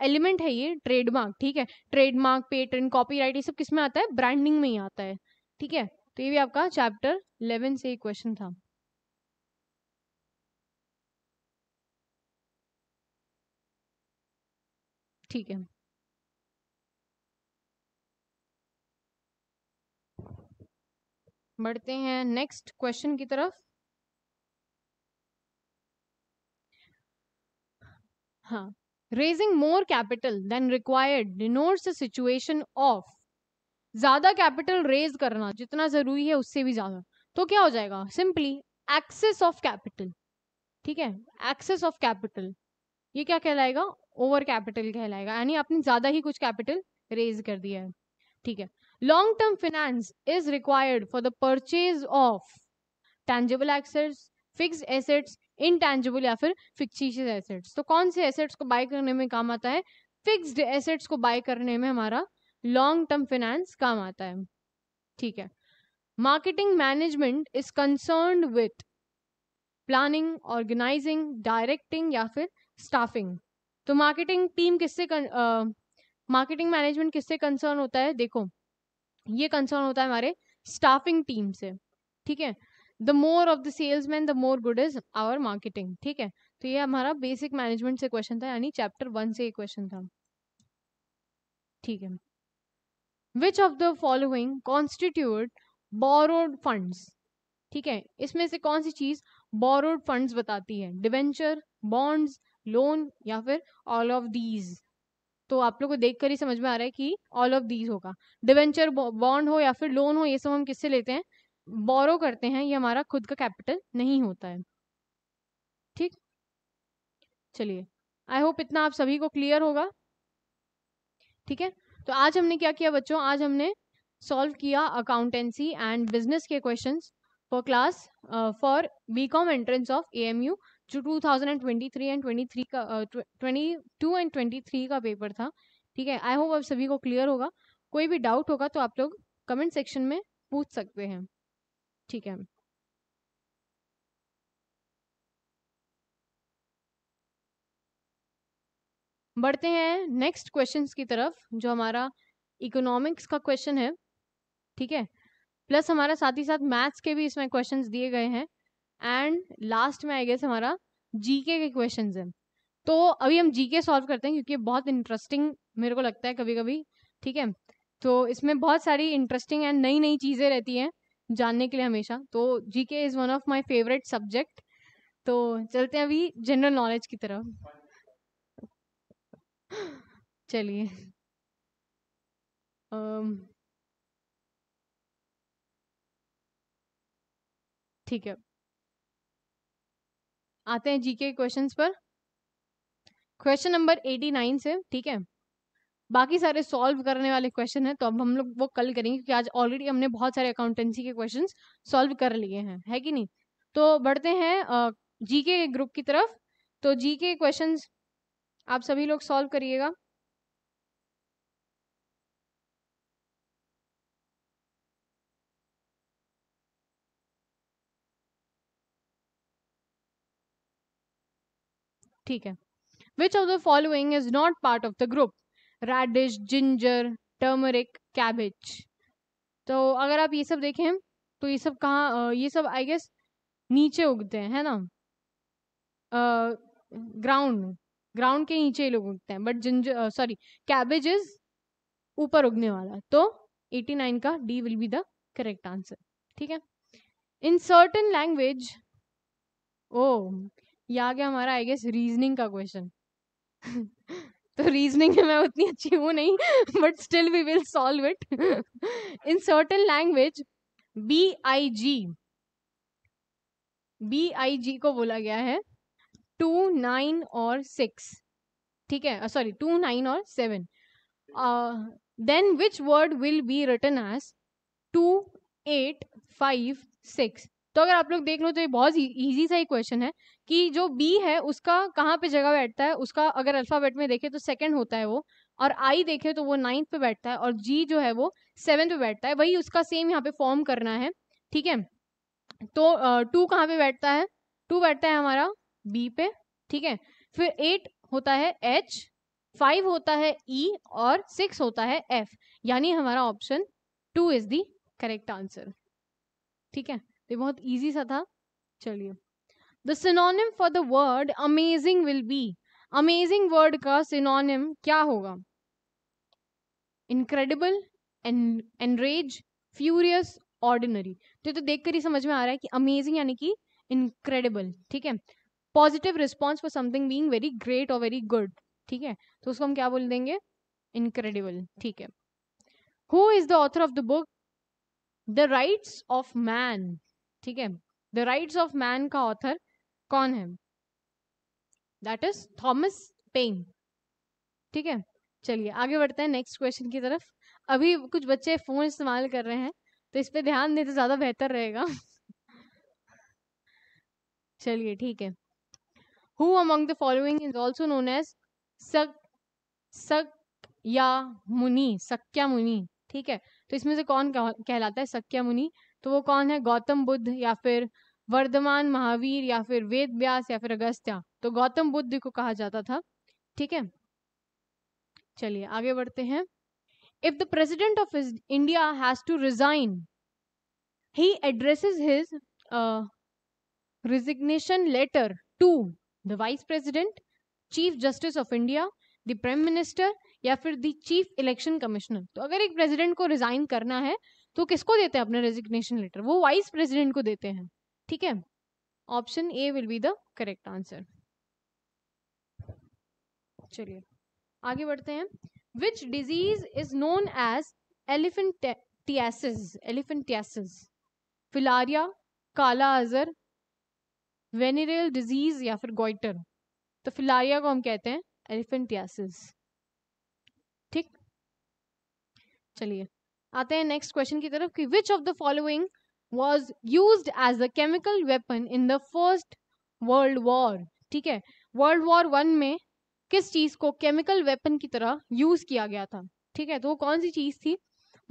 एलिमेंट है ये ट्रेडमार्क ठीक है ट्रेडमार्क कॉपी कॉपीराइट ये सब किस में आता है ब्रांडिंग में ही आता है ठीक है तो ये भी आपका चैप्टर इलेवन से क्वेश्चन था ठीक है बढ़ते हैं नेक्स्ट क्वेश्चन की तरफ हाँ raising more capital than required denotes the situation of ज्यादा कैपिटल रेज करना जितना जरूरी है उससे भी ज्यादा तो क्या हो जाएगा सिंपली एक्सेस ऑफ कैपिटल ठीक है एक्सेस ऑफ कैपिटल ये क्या कहलाएगा ओवर कैपिटल कहलाएगा यानी आपने ज्यादा ही कुछ कैपिटल रेज कर दिया है ठीक है long term finance is required for the purchase of tangible assets fix assets intangible या फिर फिक्शियस एसेट्स तो कौन से एसेट्स को बाय करने में काम आता है फिक्स्ड एसेट्स को बाय करने में हमारा लॉन्ग टर्म फाइनेंस काम आता है ठीक है marketing management is concern with planning organising directing या फिर स्टाफिंग तो मार्केटिंग टीम किससे मार्केटिंग मैनेजमेंट किससे कंसर्न होता है देखो ये कंसर्न होता है हमारे स्टाफिंग टीम से ठीक है the more of the sales man the more good is our marketing ठीक है तो ये हमारा बेसिक मैनेजमेंट से क्वेश्चन था यानी चैप्टर वन से एक क्वेश्चन था ठीक है which of the following constitute borrowed funds ठीक है इसमें से कौन सी चीज बोरोड फंड्स बताती है डिवेंचर बॉन्ड्स लोन या फिर ऑल ऑफ दीज तो आप लोग को देख कर ही समझ में आ रहा है कि ऑल ऑफ दीज होगा डिवेंचर बॉन्ड हो या फिर लोन हो ये सब हम किससे लेते हैं बोरो करते हैं ये हमारा खुद का कैपिटल नहीं होता है ठीक चलिए आई होप इतना आप सभी को क्लियर होगा ठीक है तो आज हमने क्या किया बच्चों आज हमने सॉल्व किया अकाउंटेंसी एंड बिजनेस के question for class for B com entrance of A M U जो two thousand and twenty three and twenty three का twenty two and twenty three का पेपर था ठीक है आई होप आप सभी को क्लियर होगा कोई भी डाउट होगा तो आप लोग कमेंट सेक्शन में पूछ सकते हैं ठीक है। बढ़ते हैं नेक्स्ट क्वेश्चंस की तरफ जो हमारा इकोनॉमिक्स का क्वेश्चन है ठीक है प्लस हमारा साथ ही साथ मैथ्स के भी इसमें क्वेश्चंस दिए गए हैं एंड लास्ट में आई गेस हमारा जीके के क्वेश्चंस हैं तो अभी हम जीके सॉल्व करते हैं क्योंकि बहुत इंटरेस्टिंग मेरे को लगता है कभी कभी ठीक है तो इसमें बहुत सारी इंटरेस्टिंग एंड नई नई चीज़ें रहती हैं जानने के लिए हमेशा तो G K is one of my favourite subject तो चलते हैं अभी जनरल नॉलेज की तरफ चलिए ठीक है आते हैं जीके क्वेश्चंस पर क्वेश्चन नंबर एटी नाइन से ठीक है बाकी सारे सॉल्व करने वाले क्वेश्चन हैं तो अब हम लोग वो कल करेंगे क्योंकि आज ऑलरेडी हमने बहुत सारे अकाउंटेंसी के क्वेश्चन सॉल्व कर लिए हैं है कि नहीं तो बढ़ते हैं जीके के ग्रुप की तरफ तो जीके क्वेश्चन आप सभी लोग सॉल्व करिएगा ठीक है which of the following is not part of the group radish ginger turmeric cabbage तो अगर आप ये सब देखें तो ये सब कहाँ ये सब आई गेस नीचे उगते हैं है ना ग्राउंड uh, ग्राउंड के नीचे ही लोग उगते हैं but ginger sorry cabbage is ऊपर उगने वाला तो 89 का D will be the correct answer ठीक है इन सर्टन लैंग्वेज ओ ये आ गया हमारा आई गेस रीजनिंग का क्वेश्चन तो रीजनिंग में मैं उतनी अच्छी हूँ नहीं but still we will solve it in certain language B I G B I G को बोला गया है टू नाइन और सिक्स ठीक है सॉरी टू नाइन और seven then which word will be written as two eight five six तो अगर आप लोग देख लो तो ये बहुत इजी e-, सा ही क्वेश्चन है कि जो बी है उसका कहाँ पे जगह बैठता है उसका अगर अल्फाबेट में देखे तो सेकेंड होता है वो और आई देखे तो वो नाइन्थ पे बैठता है और जी जो है वो सेवन्थ पे बैठता है वही उसका सेम यहाँ पे फॉर्म करना है ठीक है तो टू कहाँ पे बैठता है टू बैठता है हमारा बी पे ठीक है फिर एट होता है एच फाइव होता है ई e, और सिक्स होता है एफ यानी हमारा option two is the correct answer ठीक है तो बहुत ईजी सा था चलिए the synonym for the word amazing will be amazing word का सिनोनिम क्या होगा incredible and enrage furious ordinary तो तो कर ही समझ में आ रहा है कि अमेजिंग यानी कि इनक्रेडिबल ठीक है positive response for something being very great और वेरी गुड ठीक है तो उसको हम क्या बोल देंगे इनक्रेडिबल ठीक है who is the author of the book the rights of man ठीक है द राइट्स ऑफ मैन का ऑथर कौन है दैट इज थॉमस पेन ठीक है चलिए आगे बढ़ते हैं नेक्स्ट क्वेश्चन की तरफ अभी कुछ बच्चे फोन इस्तेमाल कर रहे हैं तो इस पर ध्यान दें तो ज़्यादा बेहतर रहेगा चलिए ठीक है who among the following is also known as सक सक या मुनि सक्या मुनि ठीक है तो इसमें से कौन कहलाता है सक्या मुनि तो वो कौन है गौतम बुद्ध या फिर वर्धमान महावीर या फिर वेद व्यास या फिर अगस्त्या तो गौतम बुद्ध को कहा जाता था ठीक है चलिए आगे बढ़ते हैं if the president of India has to resign he addresses his resignation letter to the vice president chief justice of India the prime minister या फिर दी चीफ इलेक्शन कमिश्नर तो अगर एक प्रेसिडेंट को रिजाइन करना है तो किसको देते हैं अपने रेजिग्नेशन लेटर वो वाइस प्रेसिडेंट को देते हैं ठीक है option A will be the correct answer चलिए आगे बढ़ते हैं which disease is known as elephantiasis elephantiasis filaria kala azar venereal disease या फिर गोइटर तो फिलारिया को हम कहते हैं एलिफेंटियासिस ठीक चलिए आते हैं नेक्स्ट क्वेश्चन की तरफ कि which of the following was use as a chemical weapon in the first world war ठीक है वर्ल्ड वॉर वन में किस चीज को केमिकल वेपन की तरह यूज किया गया था ठीक है तो वो कौन सी चीज थी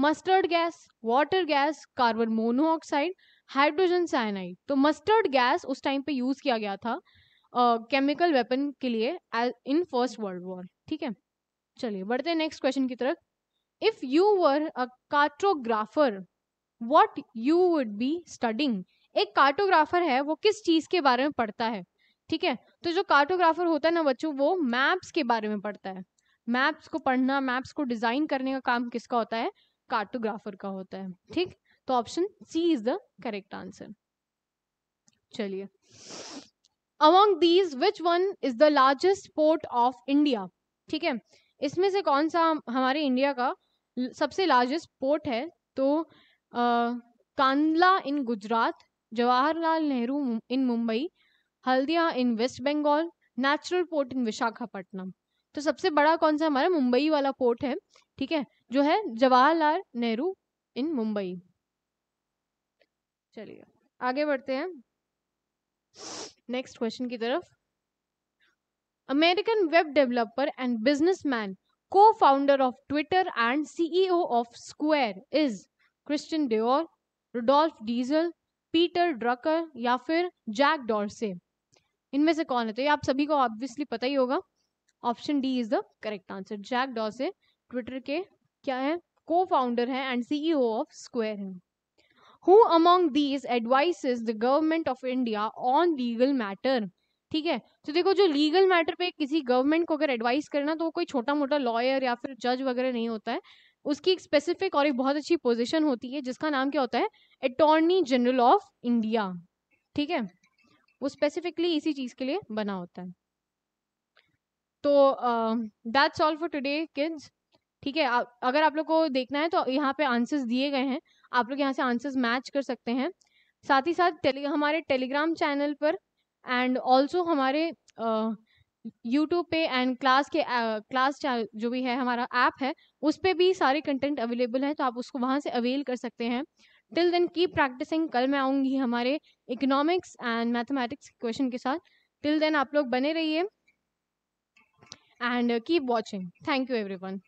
mustard gas water gas carbon monoxide hydrogen cyanide तो मस्टर्ड गैस उस टाइम पे यूज किया गया था केमिकल uh, वेपन के लिए इन फर्स्ट वर्ल्ड वॉर ठीक है चलिए बढ़ते हैं नेक्स्ट क्वेश्चन की तरफ if you were a cartographer what you would be studying एक कार्टोग्राफर है वो किस चीज के बारे में पढ़ता है ठीक है तो जो कार्टोग्राफर होता है ना बच्चों वो मैप्स के बारे में पढ़ता है मैप्स को पढ़ना मैप्स को डिजाइन करने का काम किसका होता है कार्टोग्राफर का होता है ठीक तो option C is the correct answer चलिए among these which one is the largest port of India ठीक है इसमें से कौन सा हमारे इंडिया का सबसे लार्जेस्ट पोर्ट है तो Kandla in Gujarat Jawaharlal Nehru in Mumbai Haldia in West Bengal natural port in Visakhapatnam तो सबसे बड़ा कौन सा हमारा मुंबई वाला पोर्ट है ठीक है जो है जवाहरलाल नेहरू इन मुंबई चलिए आगे बढ़ते हैं नेक्स्ट क्वेश्चन की तरफ American web developer and businessman co founder of Twitter and CEO of Square is Christian Dior Rudolf Diesel Peter Drucker या फिर जैक डॉर्से इनमें से कौन है तो ये आप सभी को ऑब्वियसली पता ही होगा option D is the correct answer Jack Dorsey Twitter के क्या है को फाउंडर है एंड सीईओ ऑफ स्क्वेयर है who among these advises the government of India on legal matter ठीक है तो देखो जो लीगल मैटर पे किसी गवर्नमेंट को अगर एडवाइस करना तो वो कोई छोटा मोटा लॉयर या फिर जज वगैरह नहीं होता है उसकी एक स्पेसिफिक और एक बहुत अच्छी पोजीशन होती है जिसका नाम क्या होता है अटॉर्नी जनरल ऑफ इंडिया ठीक है वो स्पेसिफिकली इसी चीज के लिए बना होता है तो that's all for today kids ठीक है अगर आप लोग को देखना है तो यहाँ पे आंसर्स दिए गए हैं आप लोग यहाँ से आंसर्स मैच कर सकते हैं साथ ही साथ टेली हमारे टेलीग्राम चैनल पर एंड ऑल्सो हमारे यूट्यूब पे एंड क्लास के क्लास जो भी है हमारा ऐप है उस पर भी सारे कंटेंट अवेलेबल हैं तो आप उसको वहाँ से अवेल कर सकते हैं टिल देन कीप प्रैक्टिसिंग कल मैं आऊँगी हमारे इकोनॉमिक्स एंड मैथमेटिक्स क्वेश्चन के साथ टिल देन आप लोग बने रहिए and keep watching thank you every one